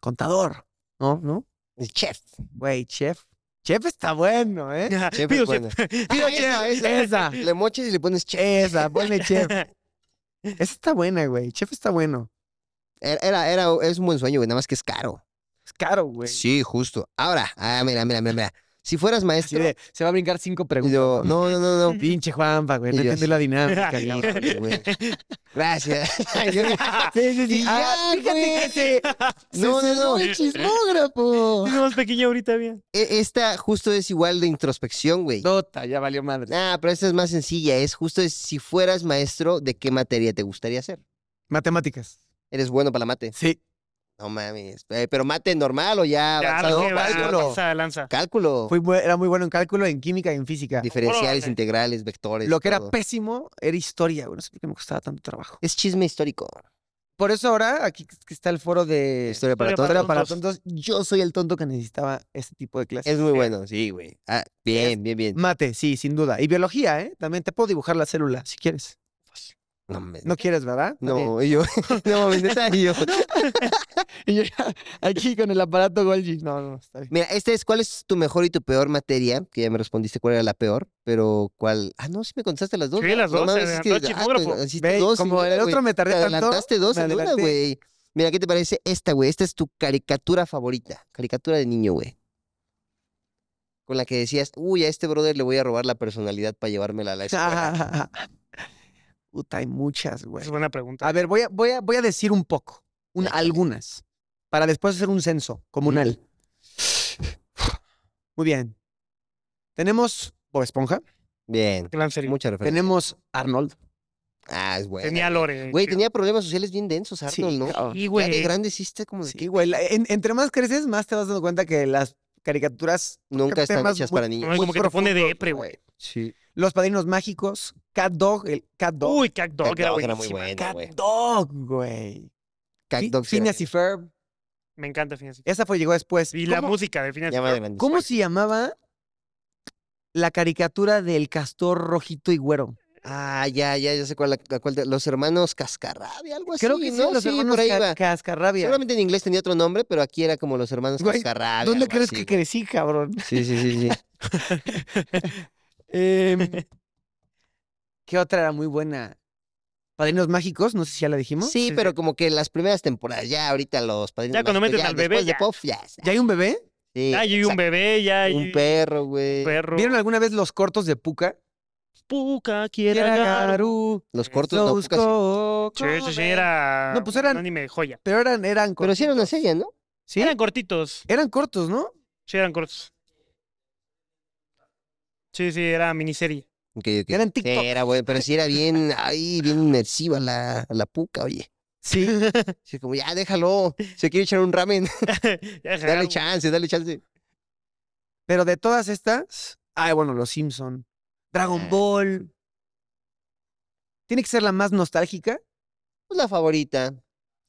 C: contador, ¿no? ¿No? El chef. Güey, chef. Chef está bueno, ¿eh? Chef Pido bueno. chef. chef. Esa, Le moches y le pones chef. Esa, ponle chef. [LAUGHS]
A: Esa está buena, güey. Chef está bueno. Er, era, era, es un buen sueño, güey. Nada más que es caro.
D: Es caro, güey.
A: Sí, justo. Ahora, ah, mira, mira, mira, mira si fueras maestro. se va a brincar
C: cinco preguntas. no, no, no, no. [LAUGHS] Pinche Juanpa, güey. No entiendes la dinámica, güey.
D: Gracias. [LAUGHS] sí, sí, sí. Ah, se, [LAUGHS] no, no, no. El chismógrafo.
A: Es más pequeño ahorita, bien. Esta justo es igual de introspección, güey. Dota, ya valió madre. Ah, pero esta es más sencilla. Es justo es, si fueras maestro, ¿de qué materia te gustaría ser? Matemáticas. ¿Eres bueno para la mate? Sí. No mames. Eh, pero mate normal o ya. cálculo. Lanza, Cálculo.
C: era muy bueno en cálculo, en química y en física. Diferenciales, integrales, vectores. Lo que era pésimo era historia, güey. No sé por qué me costaba tanto trabajo. Es chisme histórico. Por eso ahora, aquí que está el foro de Historia para para tontos, yo soy el tonto que necesitaba este tipo de clases. Es muy bueno, sí, güey. Ah, bien, bien, bien. Mate, sí, sin duda. Y biología, ¿eh? También te puedo dibujar la célula, si quieres. No, quieres, ¿verdad? No, y yo, no, [LAUGHS] y yo. [LAUGHS] [LAUGHS] y yo aquí con el aparato Golgi. No, no, está
A: bien. Mira, este es, ¿cuál es tu mejor y tu peor materia? Que ya me respondiste cuál era la peor, pero cuál... Ah, no, sí me contaste las dos. Sí, las dos. No, chipógrafo. Ah, dos como el otro me tardé tanto. Te dos güey. Mira, ¿qué te parece esta, güey? Esta es tu caricatura favorita. Caricatura de niño, güey con la que decías, uy, a este brother le
C: voy a robar la personalidad para llevármela a la escuela hay muchas, güey. Es buena pregunta. A ver, voy a, voy a, voy a decir un poco, algunas, para después hacer un censo comunal. [SIGHS] Muy bien. Tenemos Bob Esponja. Bien. Gran serie. Mucha referencia. Tenemos Arnold. Ah, es güey. Tenía lore. Güey, tenía problemas sociales bien densos, Arnold, ¿no? Y, güey. grande hiciste como de Sí, güey. entre más creces, más te vas dando cuenta que las caricaturas nunca están hechas para niños. Como que te pone de depre, güey. Sí. Los Padrinos Mágicos, Cat Dog, el Cat Dog. Uy, Cat Dog, era, muy bueno. Cat Dog, güey. Cat Dog. Phineas y Ferb. Me encanta Phineas y Ferb. Esa fue, llegó después. Y la música de Phineas y Ferb. ¿Cómo se llamaba la caricatura del castor rojito y güero? Ah, ya, ya, ya sé cuál, la, los hermanos
A: Cascarrabia,
D: algo así. Creo que sí, ¿no? los hermanos
A: Cascarrabia. Seguramente en inglés tenía otro nombre, pero aquí era
C: como los hermanos Cascarrabia. ¿Dónde crees que crecí, cabrón? Sí, sí, sí, sí. [LAUGHS] Em, [LAUGHS] ¿Qué otra era muy buena? Padrinos Mágicos, no sé si ya la dijimos. Sí, pero como que las primeras temporadas, ya ahorita los Padrinos Mágicos Ya cuando metes al bebé, ya. ya. ¿Ya hay un bebé? Sí, ya hay un bebé, ya hay Un perro, güey. ¿Vieron alguna vez los cortos de Puka? Puka quiere Los cortos no, Puka. Sí, sí, era No, pues eran- un anime joya. Pero eran, eran Pero sí era una serie, ¿no? ¿Sí? Eran
B: cortitos. Eran cortos, ¿no? Sí, eran cortos. Sí, sí, era miniserie.
A: Era okay. TikTok. era, pero sí era bien, ay, bien inmersiva la, la puca, oye. Sí. [LAUGHS] sí. Como, ya, déjalo. Se quiere echar un ramen. [LAUGHS]
C: dale chance, dale chance. Pero de todas estas, ay, bueno, Los Simpsons, Dragon ah. Ball. ¿Tiene que ser la más nostálgica?
A: Pues la favorita.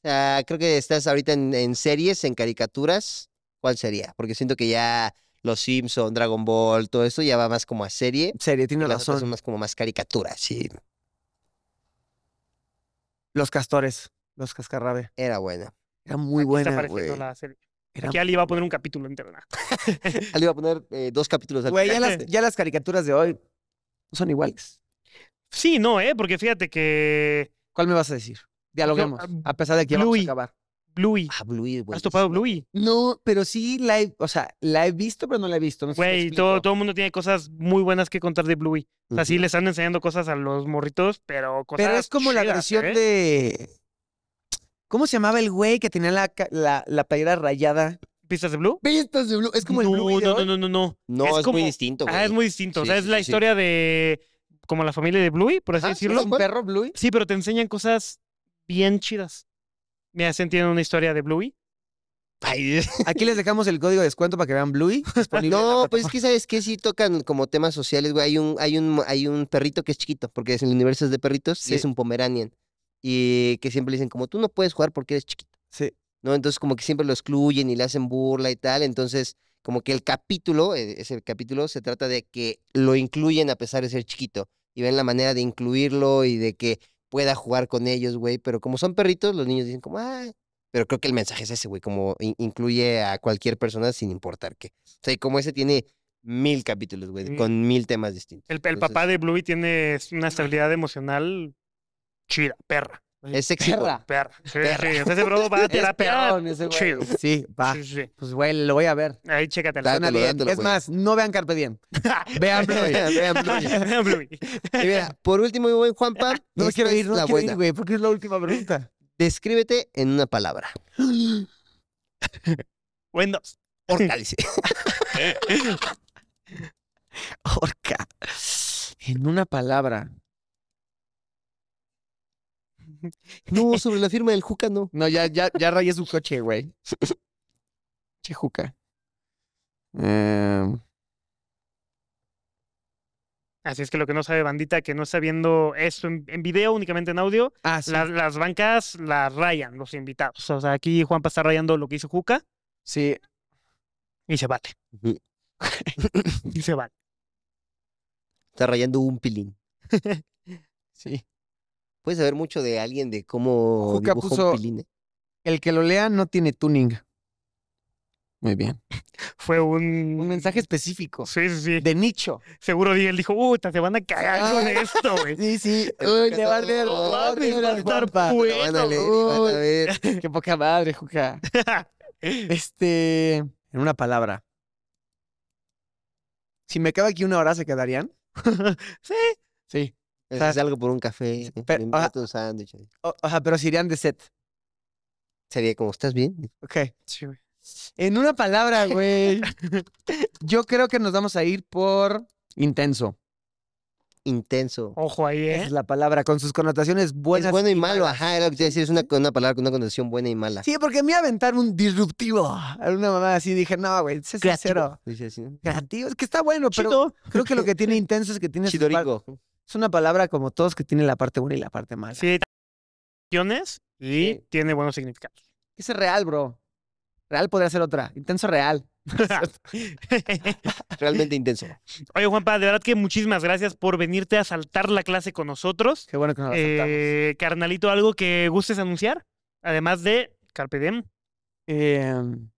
A: sea, creo que estás ahorita en series, en caricaturas. ¿Cuál sería? Porque siento que ya los Simpson, Dragon Ball, todo eso ya va más como a serie. Serie, tiene las otras Son más como más caricaturas, sí.
C: Los Castores, los Cascarrabe. Era buena. Era muy buena, güey. La serie. Era... Ali
B: iba a poner un capítulo entero. ¿no? [LAUGHS] Ali iba a poner eh, dos capítulos. Güey, ya las, [LAUGHS] ya las caricaturas
C: de hoy son iguales.
B: Sí, no, ¿eh? Porque fíjate que... ¿Cuál me vas
C: a decir? Dialoguemos, ah, a pesar de que ya vamos a acabar. Ah, Bluey. ¿Has topado Bluey? No, pero sí la he, o sea, la he visto, pero no la he visto. güey,
B: todo, todo el mundo tiene cosas muy buenas que contar de Bluey. O sea, sí le están enseñando cosas a los morritos, pero cosas Pero es como la versión ¿eh?
C: de... ¿Cómo se llamaba el güey que tenía la, la, playera rayada?
B: ¿Pistas de Blue? Pistas de Blue. Es como el No, no, no, no, no. es, como... muy distinto. Güey. Ah, es muy distinto. o sea, es la historia de. Como la familia de Bluey, por así ah, decirlo. ¿Es un perro Bluey? Sí, pero te enseñan cosas bien chidas
C: me hacen tienen una historia de Bluey. [LAUGHS] Aquí les dejamos el código de descuento para que vean Bluey. No, pues es que sabes que sí tocan como temas
A: sociales, güey. Hay un, hay un, hay un perrito que es chiquito, porque es el universo es de perritos es un Pomeranian. Y que siempre le dicen, como tú no puedes jugar porque eres chiquito. Sí. ¿No? Entonces, como que siempre lo excluyen y le hacen burla y tal. Entonces, como que el capítulo, e, ese capítulo se trata de que lo incluyen a pesar de ser chiquito. Y ven la manera de incluirlo y de que pueda jugar con ellos, güey. Pero como son perritos, los niños dicen como, ah, pero creo que el mensaje es ese, güey, como incluye a cualquier persona sin importar qué. O sea, y como ese tiene mil capítulos, güey, con mil temas distintos. El, papá de
B: Bluey tiene una estabilidad emocional chida, perra.
C: Es sexy. Perra. Sí, sí. ese bro va a [LAUGHS] Chido. Sí, va. Pues, güey, lo voy a ver. Ahí, chécate. la dátelo, es más, no vean Carpe Diem. [LAUGHS] vean Bluey. vean Bluey. [LAUGHS] vean Bluey. y por último, mi buen Juanpa. No quiero ir, no buena. güey, porque
A: es la última pregunta. Descríbete en una palabra.
D: [GASPS]
C: Windows. dice. Orca. En una palabra. No, sobre la firma del Juca, no. No, ya, ya, ya rayé su coche, güey. Che, Juca. Em.
B: Así es que lo que no sabe bandita, que no está viendo esto en, video, únicamente en audio, ah, las, las, bancas las rayan los invitados. O sea, aquí Juanpa está rayando lo que hizo Juca. Sí. Y se bate. [LAUGHS] y se bate.
A: Está rayando un pilín. [LAUGHS] sí. ¿Puedes saber mucho de alguien de cómo Juca puso,
C: El que lo lea no tiene tuning. Muy bien. Fue un... un mensaje específico. Sí, sí, sí. De nicho. Seguro
B: él dijo, uy, se van a cagar con esto, güey. Sí, sí. Uy, te va a leer. Va
C: a a ver. Qué poca madre, Juca. este, en una palabra. Si me quedo aquí una hora, ¿se quedarían? sí. Sí es algo por un café, pero, me irían un O, sea, pero irían de set. Sería como, ¿estás bien? Ok. Sí, güey. En una palabra, güey. [LAUGHS] yo creo que nos vamos a ir por intenso.
A: Intenso.
C: Ojo ahí, ¿eh? Es la palabra, con sus connotaciones buenas. Es bueno y, malo,
A: ajá, lo que te es una, palabra con una connotación buena y mala. Sí,
C: porque me iba a aventar un disruptivo. una mamá así dije, no, güey, sé sincero. es que está bueno, pero creo que lo que tiene [LAUGHS] intenso es que tiene. Chidorico es una palabra como todos que tiene la parte buena y la parte mala. Sí, y tiene buenos significados. Ese es real, bro. Real podría ser otra. Intenso real. [LAUGHS] [LAUGHS] Realmente intenso. Oye, Juanpa, de verdad que
B: muchísimas gracias por venirte a saltar la clase con nosotros. Qué bueno que nos saltamos. Eh, carnalito,
C: ¿algo que gustes anunciar? Además de Carpe em,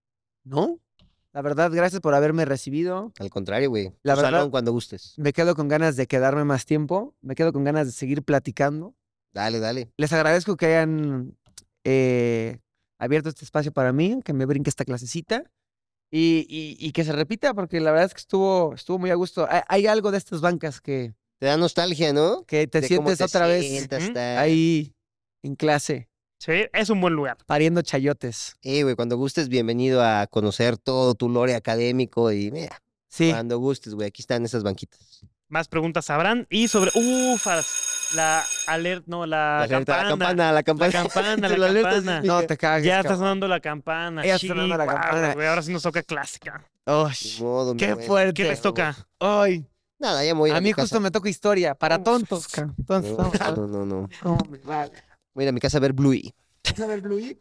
C: no, la verdad, gracias por haberme recibido.
A: Al contrario, güey. La verdad, cuando gustes.
C: Me quedo con ganas de quedarme más tiempo. Me quedo con ganas de seguir platicando. Dale, dale. Les agradezco que hayan eh, abierto este espacio para mí, que me brinque esta clasecita y, que se repita, porque la verdad es que estuvo, estuvo muy a gusto. Hay, algo de estas bancas que...
A: Te da nostalgia, ¿no? Que te sientes otra vez ahí
B: en clase. Sí, es un buen lugar.
A: Pariendo chayotes. Eh, güey, cuando gustes, bienvenido a conocer todo tu lore académico y mira. Sí. Cuando gustes, güey, aquí están esas banquitas.
B: Más preguntas sabrán. Y sobre. ¡Ufas! La alerta, no, la, la campana. La campana, la campana. [LAUGHS] La campana, la, campana. No te cagues. Ya estás sonando la campana. Ya estás sonando la campana. Güey,
C: ahora sí nos toca clásica.
A: Oh, ¡Qué fuerte!
C: ¿Qué les toca? ¡Ay! Nada, ya voy a A mí justo me toca historia, para tontos. Entonces, no, no, no. no. Mira, me a mi casa a ver Bluey. ¿Vas a ver Bluey?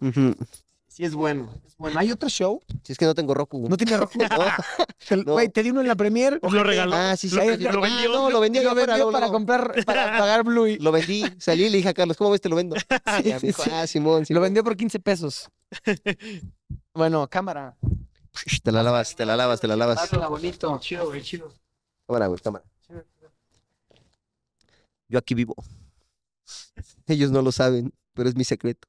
C: Sí, es bueno. bueno. ¿Hay otro show? Si es que no tengo Roku. No tiene Roku. Te- [LAUGHS] [LAUGHS] Güey, te di uno en
A: la premier. Lo regaló. Ah, sí, sí. Lo- vendió. no, lo vendí a para
C: comprar, para [LAUGHS] pagar Bluey. Lo vendí, salí y le dije a Carlos, ¿cómo ves? Te lo vendo. Sí, sí. Ah, Simón, Lo vendió por 15 pesos. Bueno, cámara.
A: Te la lavas, te la lavas, te la lavas. Pásala
C: bonito. Chido, güey, chido.
A: Cámara, güey, cámara. Yo aquí vivo. [LAUGHS] Ellos no lo saben, pero es mi secreto.